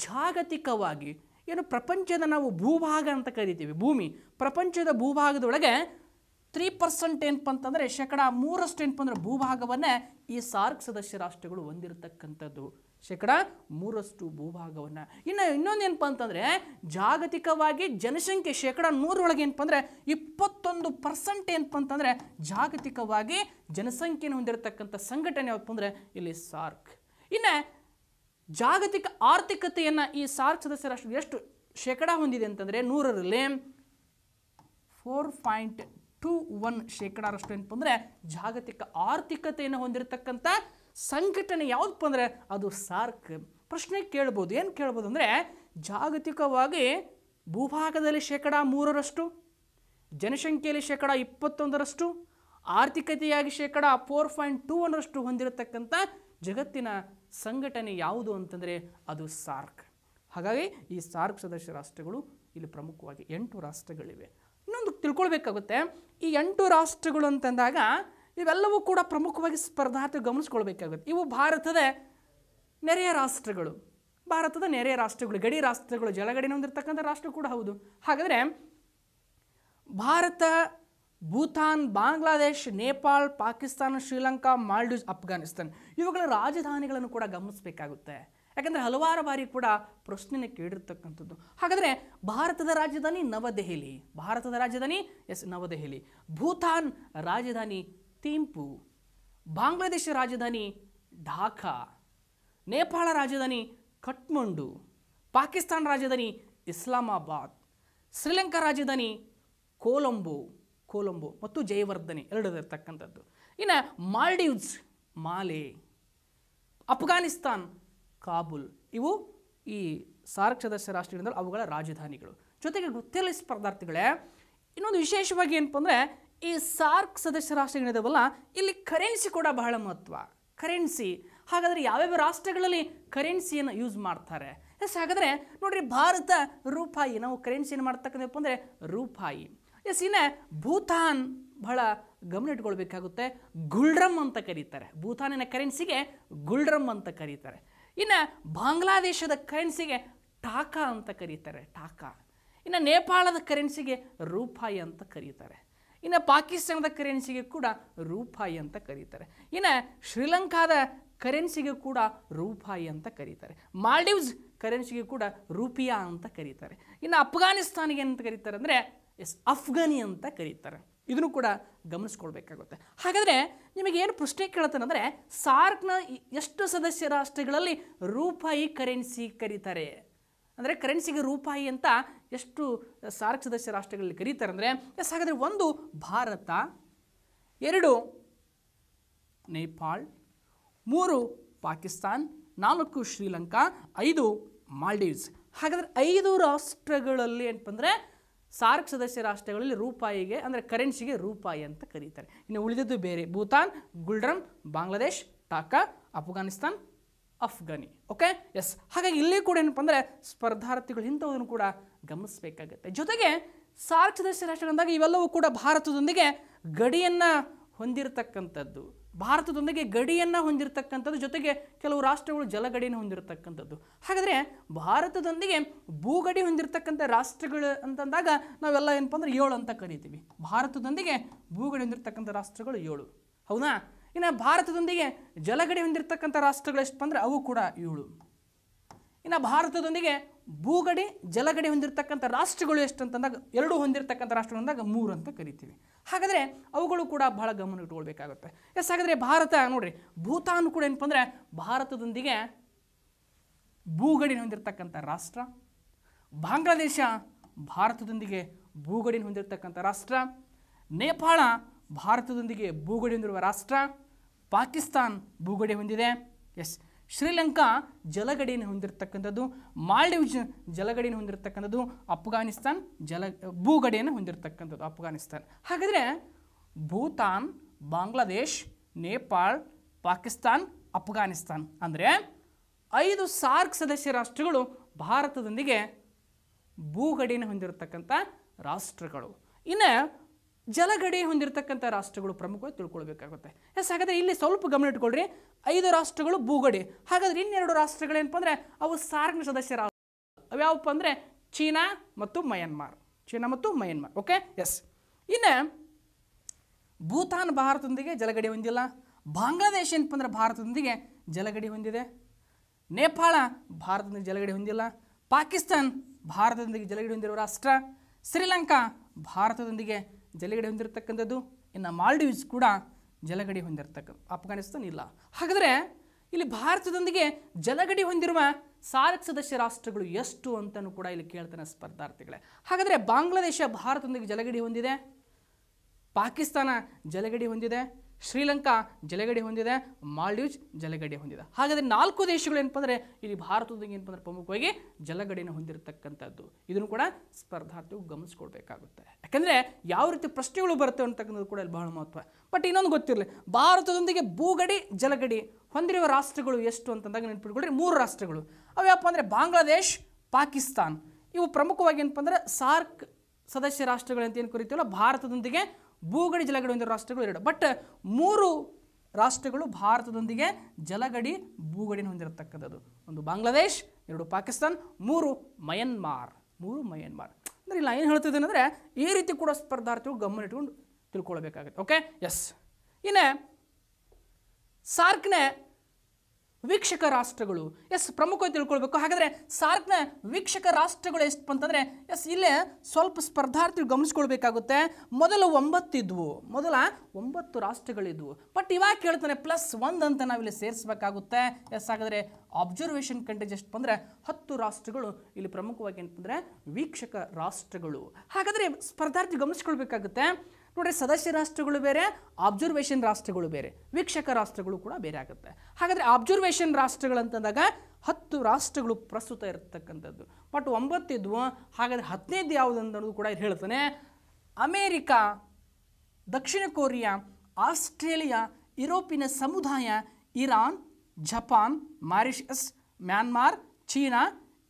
ಜಾಗತಿಕವಾಗಿ ಏನು ಪ್ರಪಂಚದ ನಾವು ಭೂಭಾಗ ಅಂತ ಕರಿತೀವಿ ಭೂಮಿ ಪ್ರಪಂಚದ ಭೂಭಾಗದೊಳಗೆ ತ್ರೀ ಪರ್ಸೆಂಟ್ ಏನಪ್ಪ ಅಂತಂದರೆ ಶೇಕಡ ಮೂರಷ್ಟು ಏನಪ್ಪ ಅಂದರೆ ಭೂಭಾಗವನ್ನೇ ಈ ಸಾರ್ಕ್ ಸದಸ್ಯ ರಾಷ್ಟ್ರಗಳು ಹೊಂದಿರತಕ್ಕಂಥದ್ದು ಶೇಕಡ ಮೂರಷ್ಟು ಭೂಭಾಗವನ್ನು ಇನ್ನು ಇನ್ನೊಂದು ಏನಪ್ಪ ಅಂತಂದರೆ ಜಾಗತಿಕವಾಗಿ ಜನಸಂಖ್ಯೆ ಶೇಕಡ ನೂರೊಳಗೆ ಏನಪ್ಪ ಅಂದರೆ ಇಪ್ಪತ್ತೊಂದು ಪರ್ಸೆಂಟ್ ಏನಪ್ಪ ಅಂತಂದರೆ ಜಾಗತಿಕವಾಗಿ ಜನಸಂಖ್ಯೆಯನ್ನು ಹೊಂದಿರತಕ್ಕಂಥ ಸಂಘಟನೆ ಯಾವಪ್ಪ ಅಂದರೆ ಇಲ್ಲಿ ಸಾರ್ಕ್ ಇನ್ನು ಜಾಗತಿಕ ಆರ್ಥಿಕತೆಯನ್ನು ಈ ಸಾರ್ಕ್ ಸದಸ್ಯ ರಾಷ್ಟ್ರ ಎಷ್ಟು ಶೇಕಡ ಹೊಂದಿದೆ ಅಂತಂದರೆ ನೂರರಲ್ಲಿ ಫೋರ್ ಪಾಯಿಂಟ್ ಟೂ ಒನ್ ಶೇಕಡಾರಷ್ಟು ಏನಪ್ಪ ಅಂದರೆ ಜಾಗತಿಕ ಆರ್ಥಿಕತೆಯನ್ನು ಹೊಂದಿರತಕ್ಕಂಥ ಸಂಘಟನೆ ಯಾವುದಪ್ಪ ಅಂದರೆ ಅದು ಸಾರ್ಕ್ ಪ್ರಶ್ನೆ ಕೇಳ್ಬೋದು ಏನು ಕೇಳ್ಬೋದು ಅಂದರೆ ಜಾಗತಿಕವಾಗಿ ಭೂಭಾಗದಲ್ಲಿ ಶೇಕಡ ಮೂರರಷ್ಟು ಜನಸಂಖ್ಯೆಯಲ್ಲಿ ಶೇಕಡ ಇಪ್ಪತ್ತೊಂದರಷ್ಟು ಆರ್ಥಿಕತೆಯಾಗಿ ಶೇಕಡ ಫೋರ್ ಪಾಯಿಂಟ್ ಟೂ ಒನ್ರಷ್ಟು ಹೊಂದಿರತಕ್ಕಂಥ ಜಗತ್ತಿನ ಸಂಘಟನೆ ಯಾವುದು ಅಂತಂದರೆ ಅದು ಸಾರ್ಕ್ ಹಾಗಾಗಿ ಈ ಸಾರ್ಕ್ ಸದಸ್ಯ ರಾಷ್ಟ್ರಗಳು ಇಲ್ಲಿ ಪ್ರಮುಖವಾಗಿ ಎಂಟು ರಾಷ್ಟ್ರಗಳಿವೆ ಇನ್ನೊಂದು ತಿಳ್ಕೊಳ್ಬೇಕಾಗುತ್ತೆ ಈ ಎಂಟು ರಾಷ್ಟ್ರಗಳು ಅಂತಂದಾಗ ಇವೆಲ್ಲವೂ ಕೂಡ ಪ್ರಮುಖವಾಗಿ ಸ್ಪರ್ಧಾತ್ಮಕ ಗಮನಿಸ್ಕೊಳ್ಬೇಕಾಗುತ್ತೆ ಇವು ಭಾರತದ ನೆರೆಯ ರಾಷ್ಟ್ರಗಳು ಭಾರತದ ನೆರೆಯ ರಾಷ್ಟ್ರಗಳು ಗಡಿ ರಾಷ್ಟ್ರಗಳು ಜಲಗಡಿನ ಹೊಂದಿರತಕ್ಕಂಥ ರಾಷ್ಟ್ರ ಕೂಡ ಹೌದು ಹಾಗಾದರೆ ಭಾರತ ಭೂತಾನ್ ಬಾಂಗ್ಲಾದೇಶ್ ನೇಪಾಳ್ ಪಾಕಿಸ್ತಾನ ಶ್ರೀಲಂಕಾ ಮಾಲ್ಡೀವ್ಸ್ ಅಫ್ಘಾನಿಸ್ತಾನ್ ಇವುಗಳ ರಾಜಧಾನಿಗಳನ್ನು ಕೂಡ ಗಮನಿಸಬೇಕಾಗುತ್ತೆ ಯಾಕಂದರೆ ಹಲವಾರು ಬಾರಿ ಕೂಡ ಪ್ರಶ್ನೆಯನ್ನು ಕೇಳಿರ್ತಕ್ಕಂಥದ್ದು ಹಾಗಾದರೆ ಭಾರತದ ರಾಜಧಾನಿ ನವದೆಹಲಿ ಭಾರತದ ರಾಜಧಾನಿ ಎಸ್ ನವದೆಹಲಿ ಭೂತಾನ್ ರಾಜಧಾನಿ ತಿಂಪು ಬಾಂಗ್ಲಾದೇಶ ರಾಜಧಾನಿ ಢಾಕಾ ನೇಪಾಳ ರಾಜಧಾನಿ ಕಠ್ಮಂಡು ಪಾಕಿಸ್ತಾನ ರಾಜಧಾನಿ ಇಸ್ಲಾಮಾಬಾದ್ ಶ್ರೀಲಂಕಾ ರಾಜಧಾನಿ ಕೊಲಂಬೋ ಕೊಲಂಬೋ ಮತ್ತು ಜಯವರ್ಧನೆ ಎರಡದಿರ್ತಕ್ಕಂಥದ್ದು ಇನ್ನು ಮಾಲ್ಡೀವ್ಸ್ ಮಾಲೆ ಅಫ್ಘಾನಿಸ್ತಾನ್ ಕಾಬುಲ್ ಇವು ಈ ಸಾರ್ಕ್ ಸದಸ್ಯ ರಾಷ್ಟ್ರಗಳಿಂದ ಅವುಗಳ ರಾಜಧಾನಿಗಳು ಜೊತೆಗೆ ಗೊತ್ತಿರಲಿ ಸ್ಪರ್ಧಾರ್ಥಿಗಳೇ ಇನ್ನೊಂದು ವಿಶೇಷವಾಗಿ ಏನಪ್ಪ ಅಂದರೆ ಈ ಸಾರ್ಕ್ ಸದಸ್ಯ ರಾಷ್ಟ್ರಗಳಿದಾವಲ್ಲ ಇಲ್ಲಿ ಕರೆನ್ಸಿ ಕೂಡ ಬಹಳ ಮಹತ್ವ ಕರೆನ್ಸಿ ಹಾಗಾದರೆ ಯಾವ್ಯಾವ ರಾಷ್ಟ್ರಗಳಲ್ಲಿ ಕರೆನ್ಸಿಯನ್ನು ಯೂಸ್ ಮಾಡ್ತಾರೆ ಎಸ್ ಹಾಗಾದರೆ ನೋಡಿರಿ ಭಾರತ ರೂಪಾಯಿ ನಾವು ಕರೆನ್ಸಿ ಏನು ಮಾಡ್ತಕ್ಕಂಥಪ್ಪ ಅಂದರೆ ರೂಪಾಯಿ ಎಸ್ ಭೂತಾನ್ ಬಹಳ ಗಮನ ಇಟ್ಕೊಳ್ಬೇಕಾಗುತ್ತೆ ಗುಲ್ಡ್ರಮ್ ಅಂತ ಕರೀತಾರೆ ಭೂತಾನಿನ ಕರೆನ್ಸಿಗೆ ಗುಲ್ಡ್ರಮ್ ಅಂತ ಕರೀತಾರೆ ಇನ್ನು ಬಾಂಗ್ಲಾದೇಶದ ಕರೆನ್ಸಿಗೆ ಟಾಕಾ ಅಂತ ಕರೀತಾರೆ ಟಾಕಾ ಇನ್ನು ನೇಪಾಳದ ಕರೆನ್ಸಿಗೆ ರೂಪಾಯಿ ಅಂತ ಕರೀತಾರೆ ಇನ್ನು ಪಾಕಿಸ್ತಾನದ ಕರೆನ್ಸಿಗೆ ಕೂಡ ರೂಪಾಯಿ ಅಂತ ಕರೀತಾರೆ ಇನ್ನು ಶ್ರೀಲಂಕಾದ ಕರೆನ್ಸಿಗೆ ಕೂಡ ರೂಪಾಯಿ ಅಂತ ಕರೀತಾರೆ ಮಾಲ್ಡೀವ್ಸ್ ಕರೆನ್ಸಿಗೆ ಕೂಡ ರೂಪಿಯಾ ಅಂತ ಕರೀತಾರೆ ಇನ್ನು ಅಫ್ಘಾನಿಸ್ತಾನಿಗೆ ಅಂತ ಕರೀತಾರೆ ಅಂದರೆ ಎಸ್ ಅಫ್ಘಾನಿ ಅಂತ ಕರೀತಾರೆ ಇದನ್ನು ಕೂಡ ಗಮನಿಸ್ಕೊಳ್ಬೇಕಾಗುತ್ತೆ ಹಾಗಾದರೆ ನಿಮಗೇನು ಪ್ರಶ್ನೆ ಕೇಳುತ್ತಾನೆ ಸಾರ್ಕ್ನ ಎಷ್ಟು ಸದಸ್ಯ ರಾಷ್ಟ್ರಗಳಲ್ಲಿ ರೂಪಾಯಿ ಕರೆನ್ಸಿ ಕರೀತಾರೆ ಅಂದರೆ ಕರೆನ್ಸಿಗೆ ರೂಪಾಯಿ ಅಂತ ಎಷ್ಟು ಸಾರ್ಕ್ ಸದಸ್ಯ ರಾಷ್ಟ್ರಗಳಲ್ಲಿ ಕರೀತಾರೆ ಅಂದರೆ ಎಸ್ ಹಾಗಾದರೆ ಒಂದು ಭಾರತ ಎರಡು ನೇಪಾಳ್ ಮೂರು ಪಾಕಿಸ್ತಾನ್ ನಾಲ್ಕು ಶ್ರೀಲಂಕಾ ಐದು ಮಾಲ್ಡೀವ್ಸ್ ಹಾಗಾದರೆ ಐದು ರಾಷ್ಟ್ರಗಳಲ್ಲಿ ಅಂತಂದರೆ ಸಾರ್ಕ್ ಸದಸ್ಯ ರಾಷ್ಟ್ರಗಳಲ್ಲಿ ರೂಪಾಯಿಗೆ ಅಂದರೆ ಕರೆನ್ಸಿಗೆ ರೂಪಾಯಿ ಅಂತ ಕರೀತಾರೆ ಇನ್ನು ಉಳಿದದ್ದು ಬೇರೆ ಭೂತಾನ್ ಗುಲ್ಡ್ರಮ್ ಬಾಂಗ್ಲಾದೇಶ್ ಟಾಕಾ ಅಫ್ಘಾನಿಸ್ತಾನ್ ಅಫ್ಘಾನಿ ಓಕೆ ಎಸ್ ಹಾಗಾಗಿ ಇಲ್ಲಿ ಕೂಡ ಏನಪ್ಪ ಅಂದರೆ ಸ್ಪರ್ಧಾರ್ಥಿಗಳು ಇಂಥವನ್ನು ಕೂಡ ಗಮನಿಸಬೇಕಾಗತ್ತೆ ಜೊತೆಗೆ ಸಾರ್ಕ್ ಸದಸ್ಯ ರಾಷ್ಟ್ರಗಳಂದಾಗ ಇವೆಲ್ಲವೂ ಕೂಡ ಭಾರತದೊಂದಿಗೆ ಗಡಿಯನ್ನು ಹೊಂದಿರತಕ್ಕಂಥದ್ದು ಭಾರತದೊಂದಿಗೆ ಗಡಿಯನ್ನು ಹೊಂದಿರತಕ್ಕಂಥದ್ದು ಜೊತೆಗೆ ಕೆಲವು ರಾಷ್ಟ್ರಗಳು ಜಲಗಡಿಯನ್ನು ಹೊಂದಿರತಕ್ಕಂಥದ್ದು ಹಾಗಾದರೆ ಭಾರತದೊಂದಿಗೆ ಭೂಗಡಿ ಹೊಂದಿರತಕ್ಕಂಥ ರಾಷ್ಟ್ರಗಳು ಅಂತಂದಾಗ ನಾವೆಲ್ಲ ಏನಪ್ಪ ಅಂದರೆ ಏಳು ಅಂತ ಕರಿತೀವಿ ಭಾರತದೊಂದಿಗೆ ಭೂಗಡಿ ಹೊಂದಿರತಕ್ಕಂಥ ರಾಷ್ಟ್ರಗಳು ಏಳು ಹೌದಾ ಇನ್ನು ಭಾರತದೊಂದಿಗೆ ಜಲಗಡಿ ಹೊಂದಿರತಕ್ಕಂಥ ರಾಷ್ಟ್ರಗಳು ಎಷ್ಟು ಅಂದರೆ ಅವು ಕೂಡ ಏಳು ಇನ್ನು ಭಾರತದೊಂದಿಗೆ ಭೂಗಡೆ ಜಲಗಡೆ ಹೊಂದಿರತಕ್ಕಂಥ ರಾಷ್ಟ್ರಗಳು ಎಷ್ಟು ಅಂತಂದಾಗ ಎರಡು ಹೊಂದಿರತಕ್ಕಂಥ ರಾಷ್ಟ್ರಗಳು ಅಂದಾಗ ಮೂರು ಅಂತ ಕರಿತೀವಿ ಹಾಗಾದರೆ ಅವುಗಳು ಕೂಡ ಬಹಳ ಗಮನ ಇಟ್ಕೊಳ್ಬೇಕಾಗುತ್ತೆ ಎಸ್ ಹಾಗಾದರೆ ಭಾರತ ನೋಡಿರಿ ಭೂತಾನ್ ಕೂಡ ಏನಪ್ಪ ಅಂದರೆ ಭಾರತದೊಂದಿಗೆ ಭೂಗಡಿನ ಹೊಂದಿರತಕ್ಕಂಥ ರಾಷ್ಟ್ರ ಬಾಂಗ್ಲಾದೇಶ ಭಾರತದೊಂದಿಗೆ ಭೂಗಡಿನ ಹೊಂದಿರತಕ್ಕಂಥ ರಾಷ್ಟ್ರ ನೇಪಾಳ ಭಾರತದೊಂದಿಗೆ ಭೂಗಡಿ ಹೊಂದಿರುವ ರಾಷ್ಟ್ರ ಪಾಕಿಸ್ತಾನ್ ಭೂಗಡಿ ಹೊಂದಿದೆ ಎಸ್ ಶ್ರೀಲಂಕಾ ಜಲಗಡಿಯನ್ನು ಹೊಂದಿರತಕ್ಕಂಥದ್ದು ಮಾಲ್ಡೀವ್ಸ್ ಜಲಗಡಿಯನ್ನು ಹೊಂದಿರತಕ್ಕಂಥದ್ದು ಅಫ್ಘಾನಿಸ್ತಾನ್ ಜಲ ಭೂಗಡಿಯನ್ನು ಹೊಂದಿರತಕ್ಕಂಥದ್ದು ಅಫ್ಘಾನಿಸ್ತಾನ್ ಹಾಗಾದರೆ ಭೂತಾನ್ ಬಾಂಗ್ಲಾದೇಶ್ ನೇಪಾಳ್ ಪಾಕಿಸ್ತಾನ್ ಅಫ್ಘಾನಿಸ್ತಾನ್ ಅಂದರೆ ಐದು ಸಾರ್ಕ್ ಸದಸ್ಯ ರಾಷ್ಟ್ರಗಳು ಭಾರತದೊಂದಿಗೆ ಭೂಗಡಿಯನ್ನು ಹೊಂದಿರತಕ್ಕಂಥ ರಾಷ್ಟ್ರಗಳು ಇನ್ನು ಜಲಗಡಿ ಹೊಂದಿರತಕ್ಕಂಥ ರಾಷ್ಟ್ರಗಳು ಪ್ರಮುಖವಾಗಿ ತಿಳ್ಕೊಳ್ಬೇಕಾಗುತ್ತೆ ಎಸ್ ಹಾಗಾದರೆ ಇಲ್ಲಿ ಸ್ವಲ್ಪ ಗಮನ ಇಟ್ಕೊಳ್ರಿ ಐದು ರಾಷ್ಟ್ರಗಳು ಭೂಗಡಿ ಹಾಗಾದ್ರೆ ಇನ್ನೆರಡು ರಾಷ್ಟ್ರಗಳೇನಪ್ಪ ಅಂದರೆ ಅವು ಸಾರ್ಕ್ ಸದಸ್ಯ ರಾಷ್ಟ್ರ ಅವ್ಯಾವಪ್ಪ ಅಂದರೆ ಚೀನಾ ಮತ್ತು ಮಯನ್ಮಾರ್ ಚೀನಾ ಮತ್ತು ಮಯನ್ಮಾರ್ ಓಕೆ ಎಸ್ ಇನ್ನು ಭೂತಾನ್ ಭಾರತದೊಂದಿಗೆ ಜಲಗಡಿ ಹೊಂದಿಲ್ಲ ಬಾಂಗ್ಲಾದೇಶ ಏನಪ್ಪ ಅಂದರೆ ಭಾರತದೊಂದಿಗೆ ಜಲಗಡಿ ಹೊಂದಿದೆ ನೇಪಾಳ ಭಾರತದೊಂದಿಗೆ ಜಲಗಡಿ ಹೊಂದಿಲ್ಲ ಪಾಕಿಸ್ತಾನ್ ಭಾರತದೊಂದಿಗೆ ಜಲಗಡಿ ಹೊಂದಿರುವ ರಾಷ್ಟ್ರ ಶ್ರೀಲಂಕಾ ಭಾರತದೊಂದಿಗೆ ಜಲಗಡೆ ಹೊಂದಿರತಕ್ಕಂಥದ್ದು ಇನ್ನು ಮಾಲ್ಡೀವ್ಸ್ ಕೂಡ ಜಲಗಡಿ ಹೊಂದಿರತಕ್ಕಂಥ ಅಫ್ಘಾನಿಸ್ತಾನ್ ಇಲ್ಲ ಹಾಗಾದರೆ ಇಲ್ಲಿ ಭಾರತದೊಂದಿಗೆ ಜಲಗಡಿ ಹೊಂದಿರುವ ಸಾರ್ಕ್ ಸದಸ್ಯ ರಾಷ್ಟ್ರಗಳು ಎಷ್ಟು ಅಂತಲೂ ಕೂಡ ಇಲ್ಲಿ ಕೇಳ್ತಾನೆ ಸ್ಪರ್ಧಾರ್ಥಿಗಳೇ ಹಾಗಾದರೆ ಬಾಂಗ್ಲಾದೇಶ ಭಾರತದೊಂದಿಗೆ ಜಲಗಡಿ ಹೊಂದಿದೆ ಪಾಕಿಸ್ತಾನ ಜಲಗಡಿ ಹೊಂದಿದೆ ಶ್ರೀಲಂಕಾ ಜಲಗಡೆ ಹೊಂದಿದೆ ಮಾಲ್ಡೀವ್ಸ್ ಜಲಗಡೆ ಹೊಂದಿದೆ ಹಾಗಾದರೆ ನಾಲ್ಕು ದೇಶಗಳು ಏನಪ್ಪ ಅಂದರೆ ಇಲ್ಲಿ ಭಾರತದೊಂದಿಗೆ ಏನಪ್ಪ ಅಂದರೆ ಪ್ರಮುಖವಾಗಿ ಜಲಗಡಿನ ಹೊಂದಿರತಕ್ಕಂಥದ್ದು ಇದನ್ನು ಕೂಡ ಸ್ಪರ್ಧಾರ್ಥಿಗಳು ಗಮನಿಸ್ಕೊಳ್ಬೇಕಾಗುತ್ತೆ ಯಾಕಂದರೆ ಯಾವ ರೀತಿ ಪ್ರಶ್ನೆಗಳು ಬರುತ್ತೆ ಅಂತಕ್ಕಂಥದ್ದು ಕೂಡ ಇಲ್ಲಿ ಬಹಳ ಮಹತ್ವ ಬಟ್ ಇನ್ನೊಂದು ಗೊತ್ತಿರಲಿ ಭಾರತದೊಂದಿಗೆ ಭೂಗಡಿ ಜಲಗಡಿ ಹೊಂದಿರುವ ರಾಷ್ಟ್ರಗಳು ಎಷ್ಟು ಅಂತಂದಾಗ ನೆನ್ಪಿಟ್ಕೊಳ್ರಿ ಮೂರು ರಾಷ್ಟ್ರಗಳು ಅವ್ಯಾಪ ಅಂದರೆ ಬಾಂಗ್ಲಾದೇಶ್ ಪಾಕಿಸ್ತಾನ್ ಇವು ಪ್ರಮುಖವಾಗಿ ಏನಪ್ಪ ಅಂದರೆ ಸಾರ್ಕ್ ಸದಸ್ಯ ರಾಷ್ಟ್ರಗಳಂತ ಏನು ಕರಿತೀವಲ್ಲ ಭಾರತದೊಂದಿಗೆ ಭೂಗಡಿ ಜಲಗಡಿ ಹೊಂದಿರುವ ರಾಷ್ಟ್ರಗಳು ಎರಡು ಬಟ್ ಮೂರು ರಾಷ್ಟ್ರಗಳು ಭಾರತದೊಂದಿಗೆ ಜಲಗಡಿ ಭೂಗಡಿ ಹೊಂದಿರತಕ್ಕಂಥದ್ದು ಒಂದು ಬಾಂಗ್ಲಾದೇಶ್ ಎರಡು ಪಾಕಿಸ್ತಾನ್ ಮೂರು ಮಯನ್ಮಾರ್ ಮೂರು ಮಯನ್ಮಾರ್ ಅಂದರೆ ಇಲ್ಲ ಏನು ಹೇಳ್ತಿದ್ದೇನೆ ಅಂದರೆ ಈ ರೀತಿ ಕೂಡ ಸ್ಪರ್ಧಾರ್ಥಿಗಳು ಗಮನ ಇಟ್ಕೊಂಡು ತಿಳ್ಕೊಳ್ಬೇಕಾಗುತ್ತೆ ಓಕೆ ಎಸ್ ಇನ್ನೇ ಸಾರ್ಕ್ನೆ ವೀಕ್ಷಕ ರಾಷ್ಟ್ರಗಳು ಎಸ್ ಪ್ರಮುಖವಾಗಿ ತಿಳ್ಕೊಳ್ಬೇಕು ಹಾಗಾದರೆ ಸಾರ್ಕ್ನ ವೀಕ್ಷಕ ರಾಷ್ಟ್ರಗಳು ಎಷ್ಟು ಅಂತಂದರೆ ಎಸ್ ಇಲ್ಲೇ ಸ್ವಲ್ಪ ಸ್ಪರ್ಧಾರ್ಥಿಗಳು ಗಮನಿಸ್ಕೊಳ್ಬೇಕಾಗುತ್ತೆ ಮೊದಲು ಒಂಬತ್ತಿದ್ವು ಮೊದಲ ಒಂಬತ್ತು ರಾಷ್ಟ್ರಗಳಿದ್ವು ಬಟ್ ಇವಾಗ ಕೇಳ್ತಾನೆ ಪ್ಲಸ್ ಒಂದು ಅಂತ ನಾವಿಲ್ಲಿ ಸೇರಿಸಬೇಕಾಗುತ್ತೆ ಎಸ್ ಹಾಗಾದರೆ ಅಬ್ಸರ್ವೇಷನ್ ಕಂಟ್ರೀಸ್ ಎಷ್ಟು ಬಂದರೆ ಹತ್ತು ರಾಷ್ಟ್ರಗಳು ಇಲ್ಲಿ ಪ್ರಮುಖವಾಗಿ ಏನಂತಂದರೆ ವೀಕ್ಷಕ ರಾಷ್ಟ್ರಗಳು ಹಾಗಾದರೆ ಸ್ಪರ್ಧಾರ್ಥಿ ಗಮನಿಸ್ಕೊಳ್ಬೇಕಾಗುತ್ತೆ ನೋಡ್ರಿ ಸದಸ್ಯ ರಾಷ್ಟ್ರಗಳು ಬೇರೆ ಆಬ್ಸರ್ವೇಷನ್ ರಾಷ್ಟ್ರಗಳು ಬೇರೆ ವೀಕ್ಷಕ ರಾಷ್ಟ್ರಗಳು ಕೂಡ ಬೇರೆ ಆಗುತ್ತೆ ಹಾಗಾದರೆ ಆಬ್ಸರ್ವೇಷನ್ ಅಂತಂದಾಗ ಹತ್ತು ರಾಷ್ಟ್ರಗಳು ಪ್ರಸ್ತುತ ಇರತಕ್ಕಂಥದ್ದು ಬಟ್ ಒಂಬತ್ತಿದ್ವು ಹಾಗಾದರೆ ಹದಿನೈದು ಯಾವುದು ಅಂತ ಕೂಡ ಇದು ಹೇಳ್ತಾನೆ ಅಮೇರಿಕಾ ದಕ್ಷಿಣ ಕೊರಿಯಾ ಆಸ್ಟ್ರೇಲಿಯಾ ಯುರೋಪಿನ ಸಮುದಾಯ Iran Japan Mauritius Myanmar China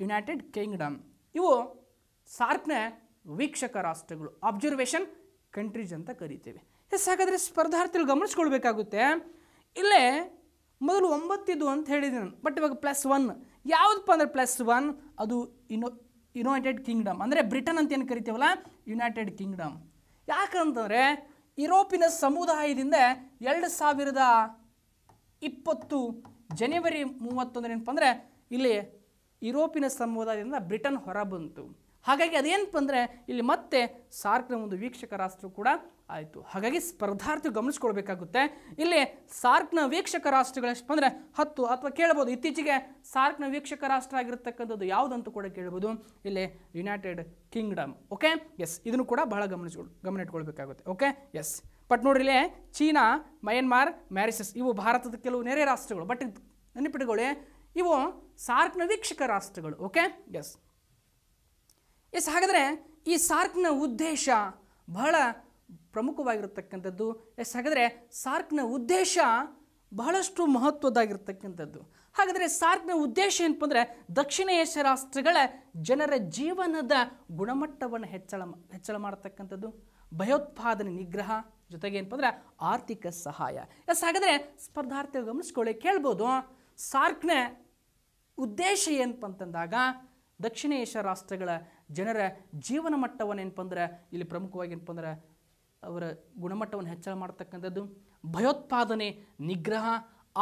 United Kingdom ಇವು ಸಾರ್ಕ್ನೇ ವೀಕ್ಷಕ ರಾಷ್ಟ್ರಗಳು ಅಬ್ಸರ್ವೇಷನ್ ಕಂಟ್ರೀಸ್ ಅಂತ ಕರಿತೇವೆ ಎಸ್ ಹಾಗಾದರೆ ಸ್ಪರ್ಧಾರ್ಥಿಗಳು ಗಮನಿಸ್ಕೊಳ್ಬೇಕಾಗುತ್ತೆ ಇಲ್ಲೇ ಮೊದಲು ಒಂಬತ್ತಿದ್ದು ಅಂತ ಹೇಳಿದೆ ನಾನು ಬಟ್ ಇವಾಗ ಪ್ಲಸ್ ಒನ್ ಯಾವುದಪ್ಪ ಅಂದರೆ ಪ್ಲಸ್ ಒನ್ ಅದು ಇನೋ ಯುನೈಟೆಡ್ ಕಿಂಗ್ಡಮ್ ಅಂದರೆ ಬ್ರಿಟನ್ ಅಂತ ಏನು ಕರಿತೀವಲ್ಲ ಯುನೈಟೆಡ್ ಕಿಂಗ್ಡಮ್ ಯಾಕಂತಂದರೆ ಯುರೋಪಿನ ಸಮುದಾಯದಿಂದ ಎರಡು ಸಾವಿರದ ಇಪ್ಪತ್ತು ಜನವರಿ ಮೂವತ್ತೊಂದರೇನಪ್ಪ ಅಂದರೆ ಇಲ್ಲಿ ಯುರೋಪಿನ ಸಮುದಾಯದಿಂದ ಬ್ರಿಟನ್ ಹೊರಬಂತು ಹಾಗಾಗಿ ಅದೇನಪ್ಪ ಅಂದರೆ ಇಲ್ಲಿ ಮತ್ತೆ ಸಾರ್ಕ್ನ ಒಂದು ವೀಕ್ಷಕ ರಾಷ್ಟ್ರ ಕೂಡ ಆಯಿತು ಹಾಗಾಗಿ ಸ್ಪರ್ಧಾರ್ಥಿ ಗಮನಿಸ್ಕೊಳ್ಬೇಕಾಗುತ್ತೆ ಇಲ್ಲಿ ಸಾರ್ಕ್ನ ವೀಕ್ಷಕ ರಾಷ್ಟ್ರಗಳು ಎಷ್ಟು ಅಂದರೆ ಹತ್ತು ಅಥವಾ ಕೇಳ್ಬೋದು ಇತ್ತೀಚೆಗೆ ಸಾರ್ಕ್ನ ವೀಕ್ಷಕ ರಾಷ್ಟ್ರ ಆಗಿರತಕ್ಕಂಥದ್ದು ಯಾವುದಂತೂ ಕೂಡ ಕೇಳ್ಬೋದು ಇಲ್ಲಿ ಯುನೈಟೆಡ್ ಕಿಂಗ್ಡಮ್ ಓಕೆ ಎಸ್ ಇದನ್ನು ಕೂಡ ಬಹಳ ಗಮನಿಸ್ಕೊಳ್ ಗಮನ ಇಟ್ಕೊಳ್ಬೇಕಾಗುತ್ತೆ ಓಕೆ ಎಸ್ ಬಟ್ ಇಲ್ಲಿ ಚೀನಾ ಮಯನ್ಮಾರ್ ಮ್ಯಾರಿಸಸ್ ಇವು ಭಾರತದ ಕೆಲವು ನೆರೆ ರಾಷ್ಟ್ರಗಳು ಬಟ್ ನೆನಪಿಟ್ಕೊಳ್ಳಿ ಇವು ಸಾರ್ಕ್ನ ವೀಕ್ಷಕ ರಾಷ್ಟ್ರಗಳು ಓಕೆ ಎಸ್ ಎಸ್ ಹಾಗಾದರೆ ಈ ಸಾರ್ಕ್ನ ಉದ್ದೇಶ ಬಹಳ ಪ್ರಮುಖವಾಗಿರತಕ್ಕಂಥದ್ದು ಎಸ್ ಹಾಗಾದರೆ ಸಾರ್ಕ್ನ ಉದ್ದೇಶ ಬಹಳಷ್ಟು ಮಹತ್ವದ್ದಾಗಿರ್ತಕ್ಕಂಥದ್ದು ಹಾಗಾದರೆ ಸಾರ್ಕ್ನ ಉದ್ದೇಶ ಏನಪ್ಪ ಅಂದರೆ ದಕ್ಷಿಣ ಏಷ್ಯಾ ರಾಷ್ಟ್ರಗಳ ಜನರ ಜೀವನದ ಗುಣಮಟ್ಟವನ್ನು ಹೆಚ್ಚಳ ಹೆಚ್ಚಳ ಮಾಡತಕ್ಕಂಥದ್ದು ಭಯೋತ್ಪಾದನೆ ನಿಗ್ರಹ ಜೊತೆಗೆ ಏನಪ್ಪ ಅಂದರೆ ಆರ್ಥಿಕ ಸಹಾಯ ಎಸ್ ಹಾಗಾದರೆ ಸ್ಪರ್ಧಾರ್ಥಿ ಗಮನಿಸ್ಕೊಳ್ಳಿ ಕೇಳ್ಬೋದು ಸಾರ್ಕ್ನ ಉದ್ದೇಶ ಏನಪ್ಪ ಅಂತಂದಾಗ ದಕ್ಷಿಣ ಏಷ್ಯಾ ರಾಷ್ಟ್ರಗಳ ಜನರ ಜೀವನ ಮಟ್ಟವನ್ನು ಏನಪ್ಪಂದ್ರೆ ಇಲ್ಲಿ ಪ್ರಮುಖವಾಗಿ ಏನಪ್ಪಂದ್ರೆ ಅವರ ಗುಣಮಟ್ಟವನ್ನು ಹೆಚ್ಚಳ ಮಾಡ್ತಕ್ಕಂಥದ್ದು ಭಯೋತ್ಪಾದನೆ ನಿಗ್ರಹ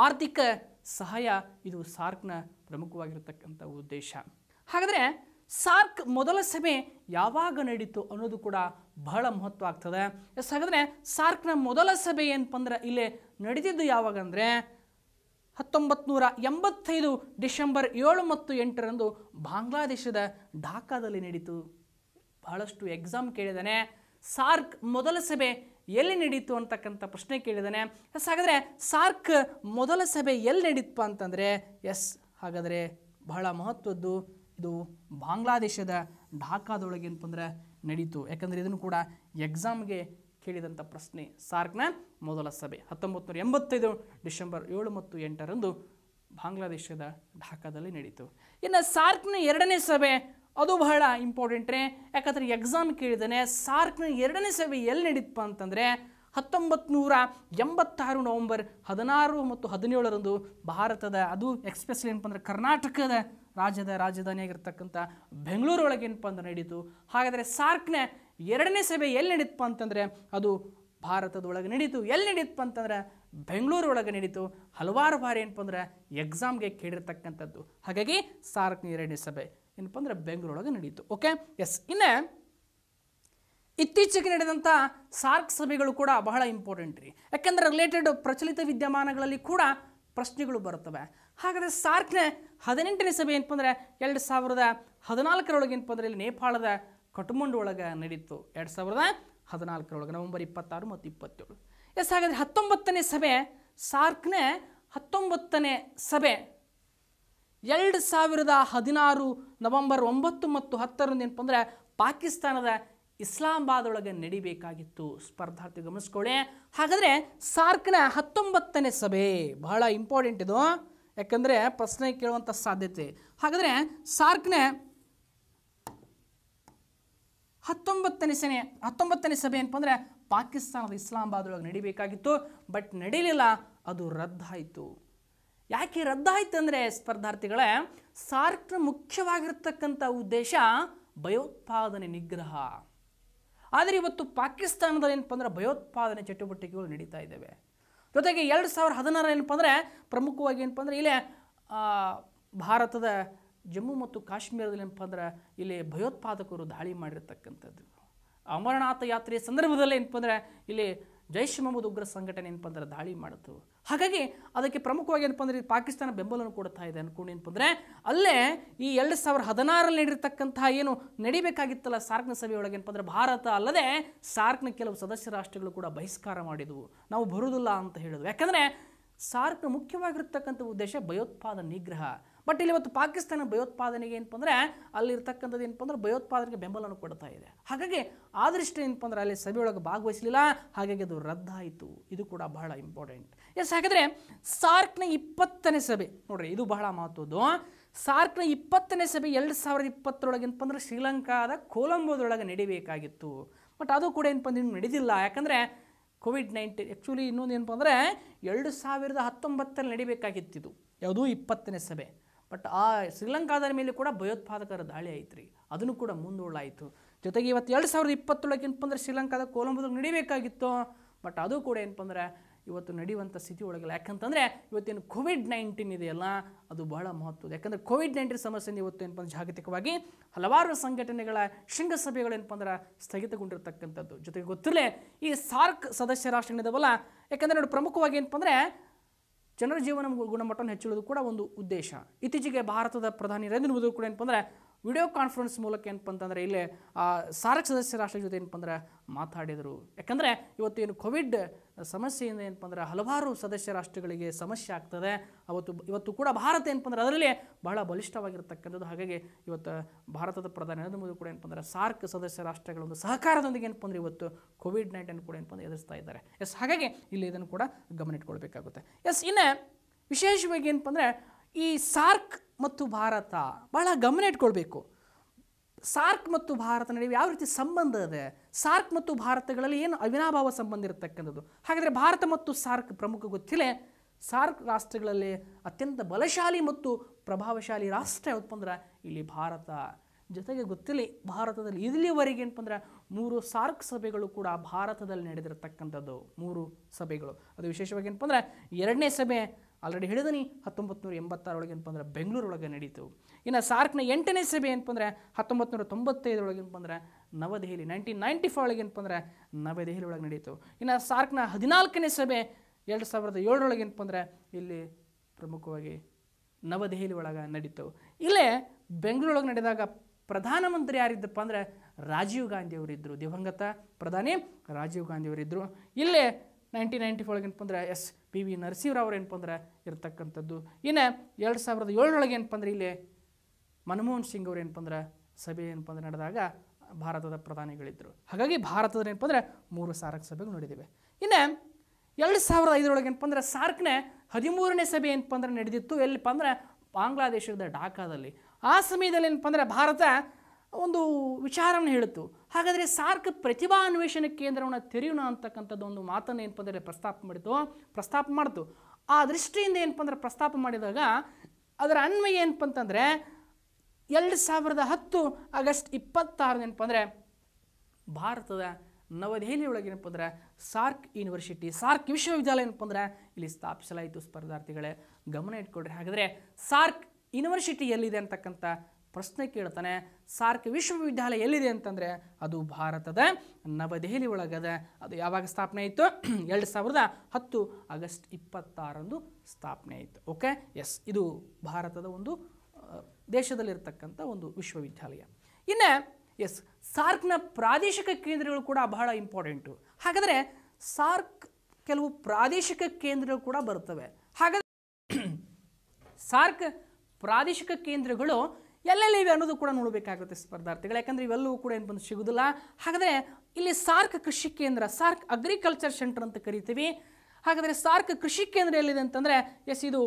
ಆರ್ಥಿಕ ಸಹಾಯ ಇದು ಸಾರ್ಕ್ನ ಪ್ರಮುಖವಾಗಿರತಕ್ಕಂಥ ಉದ್ದೇಶ ಹಾಗಾದರೆ ಸಾರ್ಕ್ ಮೊದಲ ಸಭೆ ಯಾವಾಗ ನಡೀತು ಅನ್ನೋದು ಕೂಡ ಬಹಳ ಮಹತ್ವ ಆಗ್ತದೆ ಎಸ್ ಹಾಗಾದರೆ ಸಾರ್ಕ್ನ ಮೊದಲ ಸಭೆ ಏನಪ್ಪ ಅಂದ್ರೆ ಇಲ್ಲಿ ನಡೆದಿದ್ದು ಯಾವಾಗ ಅಂದರೆ ಹತ್ತೊಂಬತ್ತು ನೂರ ಎಂಬತ್ತೈದು ಡಿಸೆಂಬರ್ ಏಳು ಮತ್ತು ಎಂಟರಂದು ಬಾಂಗ್ಲಾದೇಶದ ಢಾಕಾದಲ್ಲಿ ನಡೀತು ಬಹಳಷ್ಟು ಎಕ್ಸಾಮ್ ಕೇಳಿದಾನೆ ಸಾರ್ಕ್ ಮೊದಲ ಸಭೆ ಎಲ್ಲಿ ನಡೀತು ಅಂತಕ್ಕಂಥ ಪ್ರಶ್ನೆ ಕೇಳಿದಾನೆ ಎಸ್ ಹಾಗಾದರೆ ಸಾರ್ಕ್ ಮೊದಲ ಸಭೆ ಎಲ್ಲಿ ನಡೀತಪ್ಪ ಅಂತಂದರೆ ಎಸ್ ಹಾಗಾದರೆ ಬಹಳ ಮಹತ್ವದ್ದು ಇದು ಬಾಂಗ್ಲಾದೇಶದ ಢಾಕಾದೊಳಗೆ ಏನಪ್ಪ ನಡೀತು ಯಾಕಂದರೆ ಇದನ್ನು ಕೂಡ ಎಕ್ಸಾಮ್ಗೆ ಕೇಳಿದಂಥ ಪ್ರಶ್ನೆ ಸಾರ್ಕ್ನ ಮೊದಲ ಸಭೆ ಹತ್ತೊಂಬತ್ತು ನೂರ ಎಂಬತ್ತೈದು ಡಿಸೆಂಬರ್ ಏಳು ಮತ್ತು ಎಂಟರಂದು ಬಾಂಗ್ಲಾದೇಶದ ಢಾಕಾದಲ್ಲಿ ನಡೀತು ಇನ್ನು ಸಾರ್ಕ್ನ ಎರಡನೇ ಸಭೆ ಅದು ಬಹಳ ಇಂಪಾರ್ಟೆಂಟ್ರೆ ಯಾಕಂದರೆ ಎಕ್ಸಾಮ್ ಕೇಳಿದಾನೆ ಸಾರ್ಕ್ನ ಎರಡನೇ ಸಭೆ ಎಲ್ಲಿ ನಡೀತಪ್ಪ ಅಂತಂದರೆ ಹತ್ತೊಂಬತ್ತು ನೂರ ಎಂಬತ್ತಾರು ನವಂಬರ್ ಹದಿನಾರು ಮತ್ತು ಹದಿನೇಳರಂದು ಭಾರತದ ಅದು ಎಕ್ಸ್ಪೆಷಲಿ ಏನಪ್ಪ ಅಂದರೆ ಕರ್ನಾಟಕದ ರಾಜ್ಯದ ರಾಜಧಾನಿಯಾಗಿರ್ತಕ್ಕಂಥ ಬೆಂಗಳೂರೊಳಗೆ ಏನಪ್ಪ ಅಂದ್ರೆ ನಡೀತು ಹಾಗಾದರೆ ಸಾರ್ಕ್ನ ಎರಡನೇ ಸಭೆ ಎಲ್ಲಿ ನಡೀತಪ್ಪ ಅಂತಂದರೆ ಅದು ಭಾರತದೊಳಗೆ ನಡೀತು ಎಲ್ಲಿ ನಡೀತಪ್ಪ ಅಂತಂದರೆ ಒಳಗೆ ನಡೀತು ಹಲವಾರು ಬಾರಿ ಏನಪ್ಪ ಅಂದರೆ ಎಕ್ಸಾಮ್ಗೆ ಕೇಳಿರ್ತಕ್ಕಂಥದ್ದು ಹಾಗಾಗಿ ಸಾರ್ಕ್ನ ಎರಡನೇ ಸಭೆ ಏನಪ್ಪ ಅಂದರೆ ಬೆಂಗಳೂರೊಳಗೆ ನಡೀತು ಓಕೆ ಎಸ್ ಇನ್ನೇ ಇತ್ತೀಚೆಗೆ ನಡೆದಂಥ ಸಾರ್ಕ್ ಸಭೆಗಳು ಕೂಡ ಬಹಳ ಇಂಪಾರ್ಟೆಂಟ್ ರೀ ಯಾಕೆಂದರೆ ರಿಲೇಟೆಡ್ ಪ್ರಚಲಿತ ವಿದ್ಯಮಾನಗಳಲ್ಲಿ ಕೂಡ ಪ್ರಶ್ನೆಗಳು ಬರುತ್ತವೆ ಹಾಗಾದರೆ ಸಾರ್ಕ್ನ ಹದಿನೆಂಟನೇ ಸಭೆ ಏನಪ್ಪ ಅಂದರೆ ಎರಡು ಸಾವಿರದ ಹದಿನಾಲ್ಕರೊಳಗೆ ಏನಪ್ಪ ಅಂದರೆ ಇಲ್ಲಿ ನೇಪಾಳದ ಕಟ್ಮಂಡು ಒಳಗೆ ನಡೀತು ಎರಡು ಸಾವಿರದ ಹದಿನಾಲ್ಕರೊಳಗೆ ನವೆಂಬರ್ ಇಪ್ಪತ್ತಾರು ಮತ್ತು ಇಪ್ಪತ್ತೇಳು ಎಸ್ ಹಾಗಾದರೆ ಹತ್ತೊಂಬತ್ತನೇ ಸಭೆ ಸಾರ್ಕ್ನೇ ಹತ್ತೊಂಬತ್ತನೇ ಸಭೆ ಎರಡು ಸಾವಿರದ ಹದಿನಾರು ನವೆಂಬರ್ ಒಂಬತ್ತು ಮತ್ತು ಹತ್ತರಂದು ಏನಪ್ಪ ಅಂದರೆ ಪಾಕಿಸ್ತಾನದ ಇಸ್ಲಾಮಾಬಾದ್ ಒಳಗೆ ನಡಿಬೇಕಾಗಿತ್ತು ಸ್ಪರ್ಧಾರ್ಥಿ ಗಮನಿಸ್ಕೊಳ್ಳಿ ಹಾಗಾದರೆ ಸಾರ್ಕ್ನ ಹತ್ತೊಂಬತ್ತನೇ ಸಭೆ ಬಹಳ ಇಂಪಾರ್ಟೆಂಟ್ ಇದು ಯಾಕಂದರೆ ಪ್ರಶ್ನೆ ಕೇಳುವಂಥ ಸಾಧ್ಯತೆ ಹಾಗಾದರೆ ಸಾರ್ಕ್ನೇ ಹತ್ತೊಂಬತ್ತನೇ ಸೆನೆ ಹತ್ತೊಂಬತ್ತನೇ ಸಭೆ ಏನಪ್ಪ ಅಂದರೆ ಪಾಕಿಸ್ತಾನದ ಇಸ್ಲಾಮಾಬಾದ್ ಒಳಗೆ ನಡಿಬೇಕಾಗಿತ್ತು ಬಟ್ ನಡೀಲಿಲ್ಲ ಅದು ರದ್ದಾಯಿತು ಯಾಕೆ ರದ್ದಾಯಿತು ಅಂದರೆ ಸ್ಪರ್ಧಾರ್ಥಿಗಳೇ ಸಾರ್ಕ್ ಮುಖ್ಯವಾಗಿರ್ತಕ್ಕಂಥ ಉದ್ದೇಶ ಭಯೋತ್ಪಾದನೆ ನಿಗ್ರಹ ಆದರೆ ಇವತ್ತು ಪಾಕಿಸ್ತಾನದಲ್ಲಿ ಏನಪ್ಪ ಅಂದರೆ ಭಯೋತ್ಪಾದನೆ ಚಟುವಟಿಕೆಗಳು ನಡೀತಾ ಇದ್ದಾವೆ ಜೊತೆಗೆ ಎರಡು ಸಾವಿರದ ಹದಿನಾರು ಏನಪ್ಪ ಅಂದರೆ ಪ್ರಮುಖವಾಗಿ ಏನಪ್ಪ ಅಂದರೆ ಇಲ್ಲೇ ಭಾರತದ ಜಮ್ಮು ಮತ್ತು ಕಾಶ್ಮೀರದಲ್ಲಿ ಏನಪ್ಪ ಅಂದ್ರೆ ಇಲ್ಲಿ ಭಯೋತ್ಪಾದಕರು ದಾಳಿ ಮಾಡಿರ್ತಕ್ಕಂಥದ್ದು ಅಮರನಾಥ ಯಾತ್ರೆಯ ಸಂದರ್ಭದಲ್ಲಿ ಏನಪ್ಪ ಅಂದರೆ ಇಲ್ಲಿ ಜೈಷ್ ಮೊಹಮ್ಮದ್ ಉಗ್ರ ಸಂಘಟನೆ ಏನಪ್ಪ ಅಂದ್ರೆ ದಾಳಿ ಮಾಡಿತು ಹಾಗಾಗಿ ಅದಕ್ಕೆ ಪ್ರಮುಖವಾಗಿ ಏನಪ್ಪ ಅಂದರೆ ಪಾಕಿಸ್ತಾನ ಬೆಂಬಲವನ್ನು ಕೊಡ್ತಾ ಇದೆ ಅಂದ್ಕೊಂಡು ಏನಪ್ಪ ಅಂದರೆ ಅಲ್ಲೇ ಈ ಎರಡು ಸಾವಿರ ಹದಿನಾರಲ್ಲಿ ನೀಡಿರ್ತಕ್ಕಂತಹ ಏನು ನಡಿಬೇಕಾಗಿತ್ತಲ್ಲ ಸಾರ್ಕ್ನ ಸಭೆಯೊಳಗೆ ಏನಪ್ಪ ಭಾರತ ಅಲ್ಲದೆ ಸಾರ್ಕ್ನ ಕೆಲವು ಸದಸ್ಯ ರಾಷ್ಟ್ರಗಳು ಕೂಡ ಬಹಿಷ್ಕಾರ ಮಾಡಿದವು ನಾವು ಬರುವುದಿಲ್ಲ ಅಂತ ಹೇಳಿದ್ವು ಯಾಕಂದರೆ ಸಾರ್ಕ್ನ ಮುಖ್ಯವಾಗಿರ್ತಕ್ಕಂಥ ಉದ್ದೇಶ ಭಯೋತ್ಪಾದನೆ ನಿಗ್ರಹ ಬಟ್ ಇಲ್ಲಿ ಇವತ್ತು ಪಾಕಿಸ್ತಾನ ಭಯೋತ್ಪಾದನೆಗೆ ಏನಪ್ಪ ಅಂದರೆ ಅಲ್ಲಿರ್ತಕ್ಕಂಥದ್ದು ಏನಪ್ಪ ಅಂದ್ರೆ ಭಯೋತ್ಪಾದನೆಗೆ ಬೆಂಬಲವನ್ನು ಕೊಡ್ತಾ ಇದೆ ಹಾಗಾಗಿ ಆದೃಷ್ಟ ಏನಪ್ಪ ಅಂದರೆ ಅಲ್ಲಿ ಸಭೆಯೊಳಗೆ ಭಾಗವಹಿಸಲಿಲ್ಲ ಹಾಗಾಗಿ ಅದು ರದ್ದಾಯಿತು ಇದು ಕೂಡ ಬಹಳ ಇಂಪಾರ್ಟೆಂಟ್ ಎಸ್ ಹಾಗಾದರೆ ಸಾರ್ಕ್ನ ಇಪ್ಪತ್ತನೇ ಸಭೆ ನೋಡ್ರಿ ಇದು ಬಹಳ ಮಹತ್ವದ್ದು ಸಾರ್ಕ್ನ ಇಪ್ಪತ್ತನೇ ಸಭೆ ಎರಡು ಸಾವಿರದ ಏನಪ್ಪ ಅಂದರೆ ಶ್ರೀಲಂಕಾದ ಕೊಲಂಬೋದೊಳಗೆ ನಡಿಬೇಕಾಗಿತ್ತು ಬಟ್ ಅದು ಕೂಡ ಏನಪ್ಪ ಅಂದ್ರೆ ನಡೆದಿಲ್ಲ ಯಾಕಂದರೆ ಕೋವಿಡ್ ನೈನ್ಟೀನ್ ಆ್ಯಕ್ಚುಲಿ ಇನ್ನೊಂದು ಏನಪ್ಪ ಅಂದರೆ ಎರಡು ಸಾವಿರದ ಹತ್ತೊಂಬತ್ತರಲ್ಲಿ ನಡಿಬೇಕಾಗಿತ್ತು ಇದು ಯಾವುದೂ ಇಪ್ಪತ್ತನೇ ಸಭೆ ಬಟ್ ಆ ಶ್ರೀಲಂಕಾದ ಮೇಲೆ ಕೂಡ ಭಯೋತ್ಪಾದಕರ ದಾಳಿ ಆಯ್ತು ರೀ ಅದನ್ನು ಕೂಡ ಮುಂದೂಡಲಾಯಿತು ಜೊತೆಗೆ ಇವತ್ತು ಎರಡು ಸಾವಿರದ ಇಪ್ಪತ್ತೊಳಗೆ ಏನಪ್ಪ ಶ್ರೀಲಂಕಾದ ಕೊಲಂಬೋದಾಗ ನಡಿಬೇಕಾಗಿತ್ತು ಬಟ್ ಅದು ಕೂಡ ಏನಪ್ಪ ಅಂದ್ರೆ ಇವತ್ತು ನಡೆಯುವಂಥ ಸ್ಥಿತಿ ಒಳಗಿಲ್ಲ ಯಾಕಂತಂದರೆ ಇವತ್ತೇನು ಕೋವಿಡ್ ನೈನ್ಟೀನ್ ಇದೆಯಲ್ಲ ಅದು ಬಹಳ ಮಹತ್ವದ ಯಾಕಂದರೆ ಕೋವಿಡ್ ನೈನ್ಟೀನ್ ಸಮಸ್ಯೆಯಿಂದ ಇವತ್ತು ಏನಪ್ಪ ಅಂದ್ರೆ ಜಾಗತಿಕವಾಗಿ ಹಲವಾರು ಸಂಘಟನೆಗಳ ಶೃಂಗಸಭೆಗಳು ಏನಪ್ಪ ಅಂದ್ರೆ ಸ್ಥಗಿತಗೊಂಡಿರ್ತಕ್ಕಂಥದ್ದು ಜೊತೆಗೆ ಗೊತ್ತಿರಲೇ ಈ ಸಾರ್ಕ್ ಸದಸ್ಯ ರಾಷ್ಟ್ರಗಳಿದಾವಲ್ಲ ಯಾಕಂದರೆ ನೋಡಿ ಪ್ರಮುಖವಾಗಿ ಏನಪ್ಪ ಅಂದರೆ ಜನರ ಜೀವನ ಗುಣಮಟ್ಟವನ್ನು ಹೆಚ್ಚಿಡೋದು ಕೂಡ ಒಂದು ಉದ್ದೇಶ ಇತ್ತೀಚೆಗೆ ಭಾರತದ ಪ್ರಧಾನಿ ನರೇಂದ್ರ ಮೋದಿ ಕೂಡ ಏನಪ್ಪ ಅಂದರೆ ವಿಡಿಯೋ ಕಾನ್ಫರೆನ್ಸ್ ಮೂಲಕ ಏನಪ್ಪ ಅಂತಂದರೆ ಇಲ್ಲಿ ಸಾರ್ಕ್ ಸದಸ್ಯ ರಾಷ್ಟ್ರ ಜೊತೆ ಏನಪ್ಪ ಅಂದರೆ ಮಾತಾಡಿದರು ಯಾಕಂದರೆ ಇವತ್ತೇನು ಕೋವಿಡ್ ಸಮಸ್ಯೆಯಿಂದ ಏನಪ್ಪ ಅಂದ್ರೆ ಹಲವಾರು ಸದಸ್ಯ ರಾಷ್ಟ್ರಗಳಿಗೆ ಸಮಸ್ಯೆ ಆಗ್ತದೆ ಅವತ್ತು ಇವತ್ತು ಕೂಡ ಭಾರತ ಏನಪ್ಪ ಅಂದ್ರೆ ಅದರಲ್ಲಿ ಬಹಳ ಬಲಿಷ್ಠವಾಗಿರ್ತಕ್ಕಂಥದ್ದು ಹಾಗಾಗಿ ಇವತ್ತು ಭಾರತದ ಪ್ರಧಾನಿ ನರೇಂದ್ರ ಮೋದಿ ಕೂಡ ಏನಪ್ಪ ಅಂದ್ರೆ ಸಾರ್ಕ್ ಸದಸ್ಯ ರಾಷ್ಟ್ರಗಳ ಒಂದು ಸಹಕಾರದೊಂದಿಗೆ ಏನಪ್ಪ ಅಂದರೆ ಇವತ್ತು ಕೋವಿಡ್ ನೈನ್ಟೀನ್ ಕೂಡ ಏನಪ್ಪ ಅಂದರೆ ಎದುರಿಸ್ತಾ ಇದ್ದಾರೆ ಎಸ್ ಹಾಗಾಗಿ ಇಲ್ಲಿ ಇದನ್ನು ಕೂಡ ಗಮನ ಇಟ್ಕೊಳ್ಬೇಕಾಗುತ್ತೆ ಎಸ್ ಇನ್ನು ವಿಶೇಷವಾಗಿ ಏನಪ್ಪ ಅಂದರೆ ಈ ಸಾರ್ಕ್ ಮತ್ತು ಭಾರತ ಬಹಳ ಗಮನ ಇಟ್ಕೊಳ್ಬೇಕು ಸಾರ್ಕ್ ಮತ್ತು ಭಾರತ ನಡುವೆ ಯಾವ ರೀತಿ ಸಂಬಂಧ ಇದೆ ಸಾರ್ಕ್ ಮತ್ತು ಭಾರತಗಳಲ್ಲಿ ಏನು ಅವಿನಾಭಾವ ಸಂಬಂಧ ಇರತಕ್ಕಂಥದ್ದು ಹಾಗಾದರೆ ಭಾರತ ಮತ್ತು ಸಾರ್ಕ್ ಪ್ರಮುಖ ಗೊತ್ತಿಲ್ಲೇ ಸಾರ್ಕ್ ರಾಷ್ಟ್ರಗಳಲ್ಲಿ ಅತ್ಯಂತ ಬಲಶಾಲಿ ಮತ್ತು ಪ್ರಭಾವಶಾಲಿ ರಾಷ್ಟ್ರ ಯಾವುದಪ್ಪ ಅಂದ್ರೆ ಇಲ್ಲಿ ಭಾರತ ಜೊತೆಗೆ ಗೊತ್ತಿಲ್ಲ ಭಾರತದಲ್ಲಿ ಇಲ್ಲಿವರೆಗೆ ಏನಪ್ಪಂದ್ರೆ ಮೂರು ಸಾರ್ಕ್ ಸಭೆಗಳು ಕೂಡ ಭಾರತದಲ್ಲಿ ನಡೆದಿರತಕ್ಕಂಥದ್ದು ಮೂರು ಸಭೆಗಳು ಅದು ವಿಶೇಷವಾಗಿ ಏನಪ್ಪ ಎರಡನೇ ಸಭೆ ಆಲ್ರೆಡಿ ಹೇಳಿದನಿ ಹತ್ತೊಂಬತ್ತು ನೂರ ಎಂಬತ್ತಾರೊಳಗೆ ಏನಪ್ಪಂದ್ರೆ ಬೆಂಗಳೂರೊಳಗೆ ನಡೀತು ಇನ್ನು ಸಾರ್ಕ್ನ ಎಂಟನೇ ಸಭೆ ಏನಪ್ಪ ಹತ್ತೊಂಬತ್ತು ನೂರ ತೊಂಬತ್ತೈದರೊಳಗೆ ಏನಪ್ಪಂದ್ರೆ ನವದೆಹಲಿ ನೈನ್ಟೀನ್ ನೈಂಟಿ ಫೈವ್ ಒಳಗೆ ಏನಪ್ಪ ಅಂದರೆ ನವದೆಹಲಿ ಒಳಗೆ ನಡೀತು ಇನ್ನು ಸಾರ್ಕ್ನ ಹದಿನಾಲ್ಕನೇ ಸಭೆ ಎರಡು ಸಾವಿರದ ಏಳರೊಳಗೆ ಏನಪ್ಪಂದ್ರೆ ಇಲ್ಲಿ ಪ್ರಮುಖವಾಗಿ ನವದೆಹಲಿ ಒಳಗೆ ನಡೀತು ಇಲ್ಲೇ ಬೆಂಗಳೂರೊಳಗೆ ನಡೆದಾಗ ಪ್ರಧಾನಮಂತ್ರಿ ಯಾರಿದ್ದಪ್ಪ ಅಂದರೆ ರಾಜೀವ್ ಗಾಂಧಿ ಗಾಂಧಿಯವರಿದ್ದರು ದಿವಂಗತ ಪ್ರಧಾನಿ ರಾಜೀವ್ ಗಾಂಧಿಯವರಿದ್ದರು ಇಲ್ಲೇ ನೈನ್ಟೀನ್ ನೈಂಟಿ ಒಳಗೆ ಏನಪ್ಪ ಅಂದ್ರೆ ಎಸ್ ಪಿ ವಿ ನರಸಿಂಹರಾವ್ ಏನಪ್ಪ ಅಂದ್ರೆ ಇರತಕ್ಕಂಥದ್ದು ಇನ್ನು ಎರಡು ಸಾವಿರದ ಏಳರೊಳಗೆ ಏನಪ್ಪ ಅಂದ್ರೆ ಇಲ್ಲಿ ಮನಮೋಹನ್ ಸಿಂಗ್ ಅವರು ಏನಪ್ಪ ಅಂದ್ರೆ ಸಭೆ ಏನಪ್ಪ ಅಂದ್ರೆ ನಡೆದಾಗ ಭಾರತದ ಪ್ರಧಾನಿಗಳಿದ್ದರು ಹಾಗಾಗಿ ಭಾರತದ ಏನಪ್ಪ ಅಂದರೆ ಮೂರು ಸಾರಕ್ ಸಭೆಗಳು ನಡೆದಿವೆ ಇನ್ನು ಎರಡು ಸಾವಿರದ ಐದರೊಳಗೆ ಏನಪ್ಪ ಅಂದ್ರೆ ಸಾರ್ಕ್ನೇ ಹದಿಮೂರನೇ ಸಭೆ ಏನಪ್ಪ ಅಂದ್ರೆ ನಡೆದಿತ್ತು ಎಲ್ಲಿಪ್ಪ ಅಂದ್ರೆ ಬಾಂಗ್ಲಾದೇಶದ ಢಾಕಾದಲ್ಲಿ ಆ ಸಮಯದಲ್ಲಿ ಏನಪ್ಪ ಅಂದರೆ ಭಾರತ ಒಂದು ವಿಚಾರವನ್ನು ಹೇಳಿತು ಹಾಗಾದರೆ ಸಾರ್ಕ್ ಪ್ರತಿಭಾ ಅನ್ವೇಷಣೆ ಕೇಂದ್ರವನ್ನು ತೆರೆಯೋಣ ಅಂತಕ್ಕಂಥದ್ದು ಒಂದು ಮಾತನ್ನು ಏನಪ್ಪ ಅಂದರೆ ಪ್ರಸ್ತಾಪ ಮಾಡಿತು ಪ್ರಸ್ತಾಪ ಮಾಡಿತು ಆ ದೃಷ್ಟಿಯಿಂದ ಏನಪ್ಪ ಅಂದರೆ ಪ್ರಸ್ತಾಪ ಮಾಡಿದಾಗ ಅದರ ಅನ್ವಯ ಏನಪ್ಪ ಅಂತಂದರೆ ಎರಡು ಸಾವಿರದ ಹತ್ತು ಆಗಸ್ಟ್ ಏನಪ್ಪ ಅಂದರೆ ಭಾರತದ ನವದೆಹಲಿ ಒಳಗೆ ಏನಪ್ಪ ಅಂದ್ರೆ ಸಾರ್ಕ್ ಯೂನಿವರ್ಸಿಟಿ ಸಾರ್ಕ್ ವಿಶ್ವವಿದ್ಯಾಲಯ ಏನಪ್ಪ ಅಂದ್ರೆ ಇಲ್ಲಿ ಸ್ಥಾಪಿಸಲಾಯಿತು ಸ್ಪರ್ಧಾರ್ಥಿಗಳೇ ಗಮನ ಇಟ್ಕೊಳ್ರಿ ಹಾಗಾದರೆ ಸಾರ್ಕ್ ಯೂನಿವರ್ಸಿಟಿ ಎಲ್ಲಿದೆ ಅಂತಕ್ಕಂಥ ಪ್ರಶ್ನೆ ಕೇಳ್ತಾನೆ ಸಾರ್ಕ್ ವಿಶ್ವವಿದ್ಯಾಲಯ ಎಲ್ಲಿದೆ ಅಂತಂದರೆ ಅದು ಭಾರತದ ನವದೆಹಲಿ ಒಳಗದ ಅದು ಯಾವಾಗ ಸ್ಥಾಪನೆ ಆಯಿತು ಎರಡು ಸಾವಿರದ ಹತ್ತು ಆಗಸ್ಟ್ ಇಪ್ಪತ್ತಾರಂದು ಸ್ಥಾಪನೆ ಆಯಿತು ಓಕೆ ಎಸ್ ಇದು ಭಾರತದ ಒಂದು ದೇಶದಲ್ಲಿರ್ತಕ್ಕಂಥ ಒಂದು ವಿಶ್ವವಿದ್ಯಾಲಯ ಇನ್ನು ಎಸ್ ಸಾರ್ಕ್ನ ಪ್ರಾದೇಶಿಕ ಕೇಂದ್ರಗಳು ಕೂಡ ಬಹಳ ಇಂಪಾರ್ಟೆಂಟು ಹಾಗಾದರೆ ಸಾರ್ಕ್ ಕೆಲವು ಪ್ರಾದೇಶಿಕ ಕೇಂದ್ರಗಳು ಕೂಡ ಬರುತ್ತವೆ ಹಾಗಾದರೆ ಸಾರ್ಕ್ ಪ್ರಾದೇಶಿಕ ಕೇಂದ್ರಗಳು ಎಲ್ಲೆಲ್ಲಿವೆ ಅನ್ನೋದು ಕೂಡ ನೋಡಬೇಕಾಗುತ್ತೆ ಸ್ಪರ್ಧಾರ್ಥಿಗಳು ಯಾಕಂದರೆ ಇವೆಲ್ಲವೂ ಕೂಡ ಏನು ಬಂದು ಸಿಗೋದಿಲ್ಲ ಹಾಗಾದರೆ ಇಲ್ಲಿ ಸಾರ್ಕ್ ಕೃಷಿ ಕೇಂದ್ರ ಸಾರ್ಕ್ ಅಗ್ರಿಕಲ್ಚರ್ ಸೆಂಟರ್ ಅಂತ ಕರಿತೀವಿ ಹಾಗಾದರೆ ಸಾರ್ಕ್ ಕೃಷಿ ಕೇಂದ್ರ ಎಲ್ಲಿದೆ ಅಂತಂದರೆ ಎಸ್ ಇದು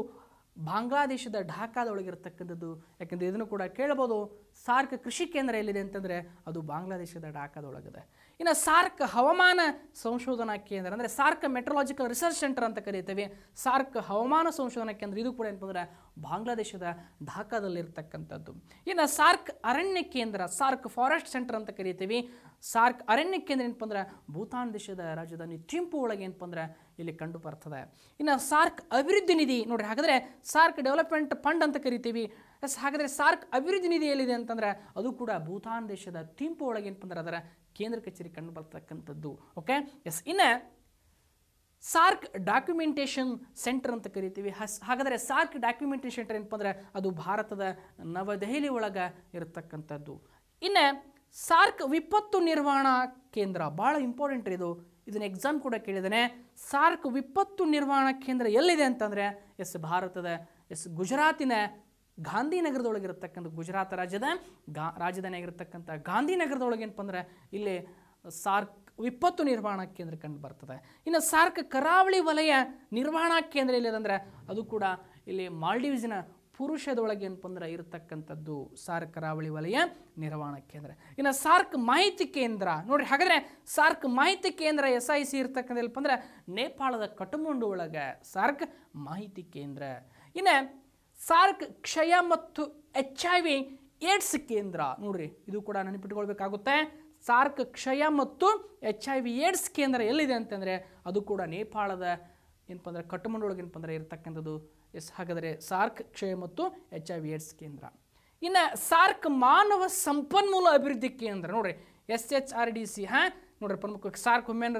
ಬಾಂಗ್ಲಾದೇಶದ ಢಾಕಾದೊಳಗಿರ್ತಕ್ಕಂಥದ್ದು ಯಾಕೆಂದರೆ ಇದನ್ನು ಕೂಡ ಕೇಳ್ಬೋದು ಸಾರ್ಕ್ ಕೃಷಿ ಕೇಂದ್ರ ಎಲ್ಲಿದೆ ಅಂತಂದರೆ ಅದು ಬಾಂಗ್ಲಾದೇಶದ ಢಾಕಾದೊಳಗಿದೆ ಇನ್ನು ಸಾರ್ಕ್ ಹವಾಮಾನ ಸಂಶೋಧನಾ ಕೇಂದ್ರ ಅಂದರೆ ಸಾರ್ಕ್ ಮೆಟ್ರೋಲಾಜಿಕಲ್ ರಿಸರ್ಚ್ ಸೆಂಟರ್ ಅಂತ ಕರೀತೇವೆ ಸಾರ್ಕ್ ಹವಾಮಾನ ಸಂಶೋಧನಾ ಕೇಂದ್ರ ಇದು ಕೂಡ ಏನಪ್ಪ ಬಾಂಗ್ಲಾದೇಶದ ಢಾಕಾದಲ್ಲಿರ್ತಕ್ಕಂಥದ್ದು ಇನ್ನು ಸಾರ್ಕ್ ಅರಣ್ಯ ಕೇಂದ್ರ ಸಾರ್ಕ್ ಫಾರೆಸ್ಟ್ ಸೆಂಟರ್ ಅಂತ ಕರೀತೀವಿ ಸಾರ್ಕ್ ಅರಣ್ಯ ಕೇಂದ್ರ ಏನಪ್ಪ ಅಂದ್ರೆ ಭೂತಾನ್ ದೇಶದ ರಾಜಧಾನಿ ಥಿಂಪು ಒಳಗೆ ಏನಪ್ಪ ಅಂದ್ರೆ ಇಲ್ಲಿ ಕಂಡು ಬರ್ತದೆ ಇನ್ನು ಸಾರ್ಕ್ ಅಭಿವೃದ್ಧಿ ನಿಧಿ ನೋಡಿರಿ ಹಾಗಾದರೆ ಸಾರ್ಕ್ ಡೆವಲಪ್ಮೆಂಟ್ ಫಂಡ್ ಅಂತ ಕರಿತೀವಿ ಎಸ್ ಹಾಗಾದರೆ ಸಾರ್ಕ್ ಅಭಿವೃದ್ಧಿ ನಿಧಿ ಎಲ್ಲಿದೆ ಅಂತಂದ್ರೆ ಅದು ಕೂಡ ಭೂತಾನ್ ದೇಶದ ಥಿಂಪು ಒಳಗೆ ಏನಪ್ಪ ಅದರ ಕೇಂದ್ರ ಕಚೇರಿ ಕಂಡು ಬರ್ತಕ್ಕಂಥದ್ದು ಓಕೆ ಎಸ್ ಇನ್ನು ಸಾರ್ಕ್ ಡಾಕ್ಯುಮೆಂಟೇಷನ್ ಸೆಂಟರ್ ಅಂತ ಕರಿತೀವಿ ಹಸ್ ಹಾಗಾದರೆ ಸಾರ್ಕ್ ಡಾಕ್ಯುಮೆಂಟೇಷನ್ ಸೆಂಟರ್ ಏನಪ್ಪ ಅಂದರೆ ಅದು ಭಾರತದ ನವದೆಹಲಿ ಒಳಗೆ ಇರತಕ್ಕಂಥದ್ದು ಇನ್ನು ಸಾರ್ಕ್ ವಿಪತ್ತು ನಿರ್ವಹಣಾ ಕೇಂದ್ರ ಭಾಳ ಇಂಪಾರ್ಟೆಂಟ್ ಇದು ಇದನ್ನು ಎಕ್ಸಾಮ್ ಕೂಡ ಕೇಳಿದ್ದಾನೆ ಸಾರ್ಕ್ ವಿಪತ್ತು ನಿರ್ವಹಣಾ ಕೇಂದ್ರ ಎಲ್ಲಿದೆ ಅಂತಂದರೆ ಎಸ್ ಭಾರತದ ಎಸ್ ಗುಜರಾತಿನ ಗಾಂಧಿನಗರದೊಳಗಿರತಕ್ಕಂಥ ಗುಜರಾತ್ ರಾಜ್ಯದ ಗಾ ರಾಜಧಾನಿಯಾಗಿರ್ತಕ್ಕಂಥ ಗಾಂಧಿನಗರದೊಳಗೆ ಏನಪ್ಪ ಅಂದರೆ ಇಲ್ಲಿ ಸಾರ್ಕ್ ವಿಪತ್ತು ನಿರ್ವಹಣಾ ಕೇಂದ್ರ ಕಂಡು ಬರ್ತದೆ ಇನ್ನು ಸಾರ್ಕ್ ಕರಾವಳಿ ವಲಯ ನಿರ್ವಹಣಾ ಕೇಂದ್ರ ಅಂದರೆ ಅದು ಕೂಡ ಇಲ್ಲಿ ಮಾಲ್ಡೀವ್ಸ್ನ ಪುರುಷದೊಳಗೆ ಏನಪ್ಪ ಅಂದ್ರೆ ಇರತಕ್ಕಂಥದ್ದು ಸಾರ್ಕ್ ಕರಾವಳಿ ವಲಯ ನಿರ್ವಹಣಾ ಕೇಂದ್ರ ಇನ್ನು ಸಾರ್ಕ್ ಮಾಹಿತಿ ಕೇಂದ್ರ ನೋಡ್ರಿ ಹಾಗಾದರೆ ಸಾರ್ಕ್ ಮಾಹಿತಿ ಕೇಂದ್ರ ಎಸ್ ಐ ಸಿ ಇರ್ತಕ್ಕಂಥ ಅಂದ್ರೆ ನೇಪಾಳದ ಕಟುಮಂಡು ಒಳಗೆ ಸಾರ್ಕ್ ಮಾಹಿತಿ ಕೇಂದ್ರ ಇನ್ನು ಸಾರ್ಕ್ ಕ್ಷಯ ಮತ್ತು ಎಚ್ ಐ ವಿ ಏಡ್ಸ್ ಕೇಂದ್ರ ನೋಡ್ರಿ ಇದು ಕೂಡ ನೆನಪಿಟ್ಕೊಳ್ಬೇಕಾಗುತ್ತೆ ಸಾರ್ಕ್ ಕ್ಷಯ ಮತ್ತು ಎಚ್ ಐ ವಿ ಏಡ್ಸ್ ಕೇಂದ್ರ ಎಲ್ಲಿದೆ ಅಂತಂದರೆ ಅದು ಕೂಡ ನೇಪಾಳದ ಏನಪ್ಪ ಅಂದರೆ ಕಟ್ಟಮಂಡು ಏನಪ್ಪ ಅಂದರೆ ಇರತಕ್ಕಂಥದ್ದು ಎಸ್ ಹಾಗಾದರೆ ಸಾರ್ಕ್ ಕ್ಷಯ ಮತ್ತು ಎಚ್ ಐ ವಿ ಏಡ್ಸ್ ಕೇಂದ್ರ ಇನ್ನು ಸಾರ್ಕ್ ಮಾನವ ಸಂಪನ್ಮೂಲ ಅಭಿವೃದ್ಧಿ ಕೇಂದ್ರ ನೋಡ್ರಿ S H R D C ಹಾಂ ನೋಡ್ರಿ ಪ್ರಮುಖ SAARC women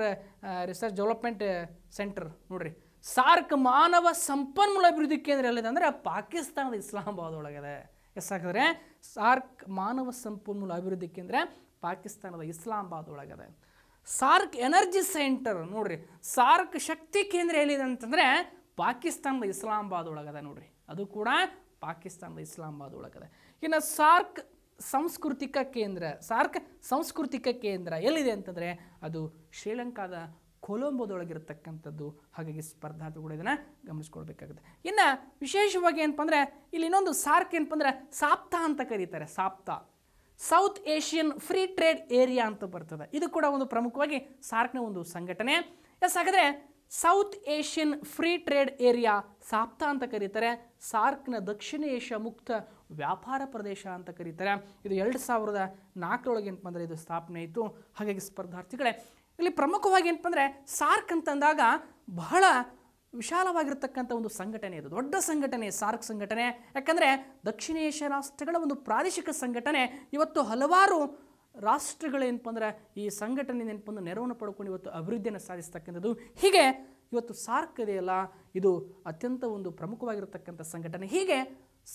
research development centre ನೋಡ್ರಿ ಸಾರ್ಕ್ ಮಾನವ ಸಂಪನ್ಮೂಲ ಅಭಿವೃದ್ಧಿ ಕೇಂದ್ರ ಎಲ್ಲಿದೆ ಅಂದರೆ ಪಾಕಿಸ್ತಾನದ ಇಸ್ಲಾಮಾಬಾದ್ ಒಳಗಿದೆ ಎಸ್ ಹಾಕಿದ್ರೆ ಸಾರ್ಕ್ ಮಾನವ ಸಂಪನ್ಮೂಲ ಅಭಿವೃದ್ಧಿ ಕೇಂದ್ರ ಪಾಕಿಸ್ತಾನದ ಇಸ್ಲಾಮಾಬಾದ್ ಒಳಗಿದೆ ಸಾರ್ಕ್ ಎನರ್ಜಿ ಸೆಂಟರ್ ನೋಡ್ರಿ ಸಾರ್ಕ್ ಶಕ್ತಿ ಕೇಂದ್ರ ಎಲ್ಲಿದೆ ಅಂತಂದರೆ ಪಾಕಿಸ್ತಾನದ ಇಸ್ಲಾಮಾಬಾದ್ ಒಳಗದೆ ನೋಡ್ರಿ ಅದು ಕೂಡ ಪಾಕಿಸ್ತಾನದ ಇಸ್ಲಾಮಾಬಾದ್ ಒಳಗದೆ ಇನ್ನು ಸಾರ್ಕ್ ಸಾಂಸ್ಕೃತಿಕ ಕೇಂದ್ರ ಸಾರ್ಕ್ ಸಾಂಸ್ಕೃತಿಕ ಕೇಂದ್ರ ಎಲ್ಲಿದೆ ಅಂತಂದರೆ ಅದು ಶ್ರೀಲಂಕಾದ ಕೊಲಂಬೋದೊಳಗಿರತಕ್ಕಂಥದ್ದು ಹಾಗಾಗಿ ಸ್ಪರ್ಧಾರ್ಥಿಗಳು ಇದನ್ನು ಗಮನಿಸ್ಕೊಳ್ಬೇಕಾಗುತ್ತೆ ಇನ್ನು ವಿಶೇಷವಾಗಿ ಏನಪ್ಪಂದರೆ ಇಲ್ಲಿ ಇನ್ನೊಂದು ಸಾರ್ಕ್ ಏನಪ್ಪಂದರೆ ಸಾಪ್ತಾ ಅಂತ ಕರೀತಾರೆ SAFTA South Asian free trade area ಅಂತ ಬರ್ತದೆ ಇದು ಕೂಡ ಒಂದು ಪ್ರಮುಖವಾಗಿ ಸಾರ್ಕ್ನ ಒಂದು ಸಂಘಟನೆ ಎಸ್ ಹಾಗಾದರೆ South Asian free trade area SAFTA ಅಂತ ಕರೀತಾರೆ ಸಾರ್ಕ್ನ ದಕ್ಷಿಣ ಏಷ್ಯಾ ಮುಕ್ತ ವ್ಯಾಪಾರ ಪ್ರದೇಶ ಅಂತ ಕರೀತಾರೆ ಇದು ಎರಡು ಸಾವಿರದ ನಾಲ್ಕರೊಳಗೆ ಏನಪ್ಪ ಅಂದರೆ ಇದು ಸ್ಥಾಪನೆ ಆಯಿತು ಹಾಗಾಗಿ ಸ್ಪರ್ಧಾರ್ಥಿಗಳೇ ಇಲ್ಲಿ ಪ್ರಮುಖವಾಗಿ ಏನಪ್ಪ ಅಂದರೆ ಸಾರ್ಕ್ ಅಂತಂದಾಗ ಬಹಳ ವಿಶಾಲವಾಗಿರ್ತಕ್ಕಂಥ ಒಂದು ಸಂಘಟನೆ ಇದು ದೊಡ್ಡ ಸಂಘಟನೆ ಸಾರ್ಕ್ ಸಂಘಟನೆ ಯಾಕಂದರೆ ದಕ್ಷಿಣ ಏಷ್ಯಾ ರಾಷ್ಟ್ರಗಳ ಒಂದು ಪ್ರಾದೇಶಿಕ ಸಂಘಟನೆ ಇವತ್ತು ಹಲವಾರು ರಾಷ್ಟ್ರಗಳೇನಪ್ಪ ಅಂದರೆ ಈ ಸಂಘಟನೆ ಏನಪ್ಪ ನೆರವನ್ನು ಪಡ್ಕೊಂಡು ಇವತ್ತು ಅಭಿವೃದ್ಧಿಯನ್ನು ಸಾಧಿಸ್ತಕ್ಕಂಥದ್ದು ಹೀಗೆ ಇವತ್ತು ಸಾರ್ಕ್ ಇದೆಯಲ್ಲ ಇದು ಅತ್ಯಂತ ಒಂದು ಪ್ರಮುಖವಾಗಿರತಕ್ಕಂಥ ಸಂಘಟನೆ ಹೀಗೆ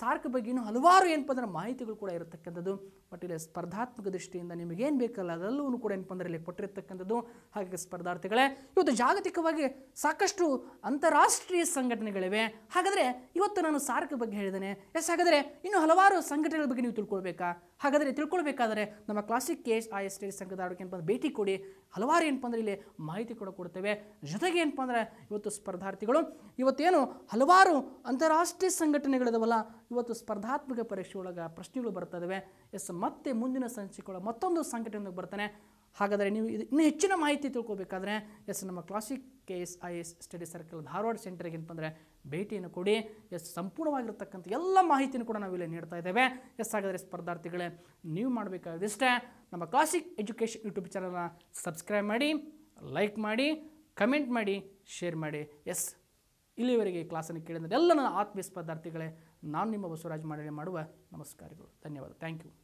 ಸಾರ್ಕ್ ಬಗ್ಗೆಯೂ ಹಲವಾರು ಏನಪ್ಪ ಅಂದ್ರೆ ಮಾಹಿತಿಗಳು ಕೂಡ ಇರತಕ್ಕಂಥದ್ದು ಬಟ್ ಇಲ್ಲಿ ಸ್ಪರ್ಧಾತ್ಮಕ ದೃಷ್ಟಿಯಿಂದ ನಿಮಗೇನು ಬೇಕಲ್ಲ ಅದೆಲ್ಲವೂ ಕೂಡ ಏನಪ್ಪ ಅಂದರೆ ಇಲ್ಲಿ ಕೊಟ್ಟಿರ್ತಕ್ಕಂಥದ್ದು ಹಾಗಾಗಿ ಸ್ಪರ್ಧಾರ್ಥಿಗಳೇ ಇವತ್ತು ಜಾಗತಿಕವಾಗಿ ಸಾಕಷ್ಟು ಅಂತಾರಾಷ್ಟ್ರೀಯ ಸಂಘಟನೆಗಳಿವೆ ಹಾಗಾದರೆ ಇವತ್ತು ನಾನು ಸಾರ್ಕ್ ಬಗ್ಗೆ ಹೇಳಿದ್ದೇನೆ ಎಸ್ ಹಾಗಾದರೆ ಇನ್ನು ಹಲವಾರು ಸಂಘಟನೆಗಳ ಬಗ್ಗೆ ನೀವು ತಿಳ್ಕೊಳ್ಬೇಕಾ ಹಾಗಾದರೆ ತಿಳ್ಕೊಳ್ಬೇಕಾದ್ರೆ ನಮ್ಮ Classic K S I S study ಸಂಘದ ಏನಪ್ಪ ಭೇಟಿ ಕೊಡಿ ಹಲವಾರು ಏನಪ್ಪ ಅಂದರೆ ಇಲ್ಲಿ ಮಾಹಿತಿ ಕೂಡ ಕೊಡ್ತೇವೆ ಜೊತೆಗೆ ಏನಪ್ಪ ಅಂದರೆ ಇವತ್ತು ಸ್ಪರ್ಧಾರ್ಥಿಗಳು ಇವತ್ತೇನು ಹಲವಾರು ಅಂತಾರಾಷ್ಟ್ರೀಯ ಸಂಘಟನೆಗಳಿದವಲ್ಲ ಇವತ್ತು ಸ್ಪರ್ಧಾತ್ಮಕ ಪರೀಕ್ಷೆ ಒಳಗೆ ಪ್ರಶ್ನೆಗಳು ಬರ್ತದವೆ ಎಸ್ ಮತ್ತೆ ಮುಂದಿನ ಸಂಚಿಕೊಳ ಮತ್ತೊಂದು ಸಂಘಟನೆಗೆ ಬರ್ತಾನೆ ಹಾಗಾದರೆ ನೀವು ಇದು ಇನ್ನೂ ಹೆಚ್ಚಿನ ಮಾಹಿತಿ ತಿಳ್ಕೊಬೇಕಾದ್ರೆ ಎಸ್ ನಮ್ಮ Classic K S I S study circle Dharwad ಸೆಂಟರ್ಗೆ ಏನಪ್ಪ ಅಂದರೆ ಭೇಟಿಯನ್ನು ಕೊಡಿ ಎಸ್ ಸಂಪೂರ್ಣವಾಗಿರ್ತಕ್ಕಂಥ ಎಲ್ಲ ಮಾಹಿತಿಯನ್ನು ಕೂಡ ನಾವಿಲ್ಲಿ ನೀಡ್ತಾ ಇದ್ದೇವೆ ಎಸ್ ಹಾಗಾದರೆ ಸ್ಪರ್ಧಾರ್ಥಿಗಳೇ ನೀವು ಮಾಡಬೇಕಾದಿಷ್ಟೇ ನಮ್ಮ ಕ್ಲಾಸಿಕ್ ಎಜುಕೇಷನ್ ಯೂಟ್ಯೂಬ್ ಚಾನಲನ್ನು ಸಬ್ಸ್ಕ್ರೈಬ್ ಮಾಡಿ ಲೈಕ್ ಮಾಡಿ ಕಮೆಂಟ್ ಮಾಡಿ ಶೇರ್ ಮಾಡಿ ಎಸ್ ಇಲ್ಲಿವರೆಗೆ ಕ್ಲಾಸನ್ನು ಕೇಳಿದರೆ ಎಲ್ಲ ನನ್ನ ಆತ್ಮೀಯ ಸ್ಪರ್ಧಾರ್ಥಿಗಳೇ ನಾನು ನಿಮ್ಮ ಬಸವರಾಜ್ ಮಾಡಲಿ ಮಾಡುವ ನಮಸ್ಕಾರಗಳು ಧನ್ಯವಾದ ಥ್ಯಾಂಕ್ ಯು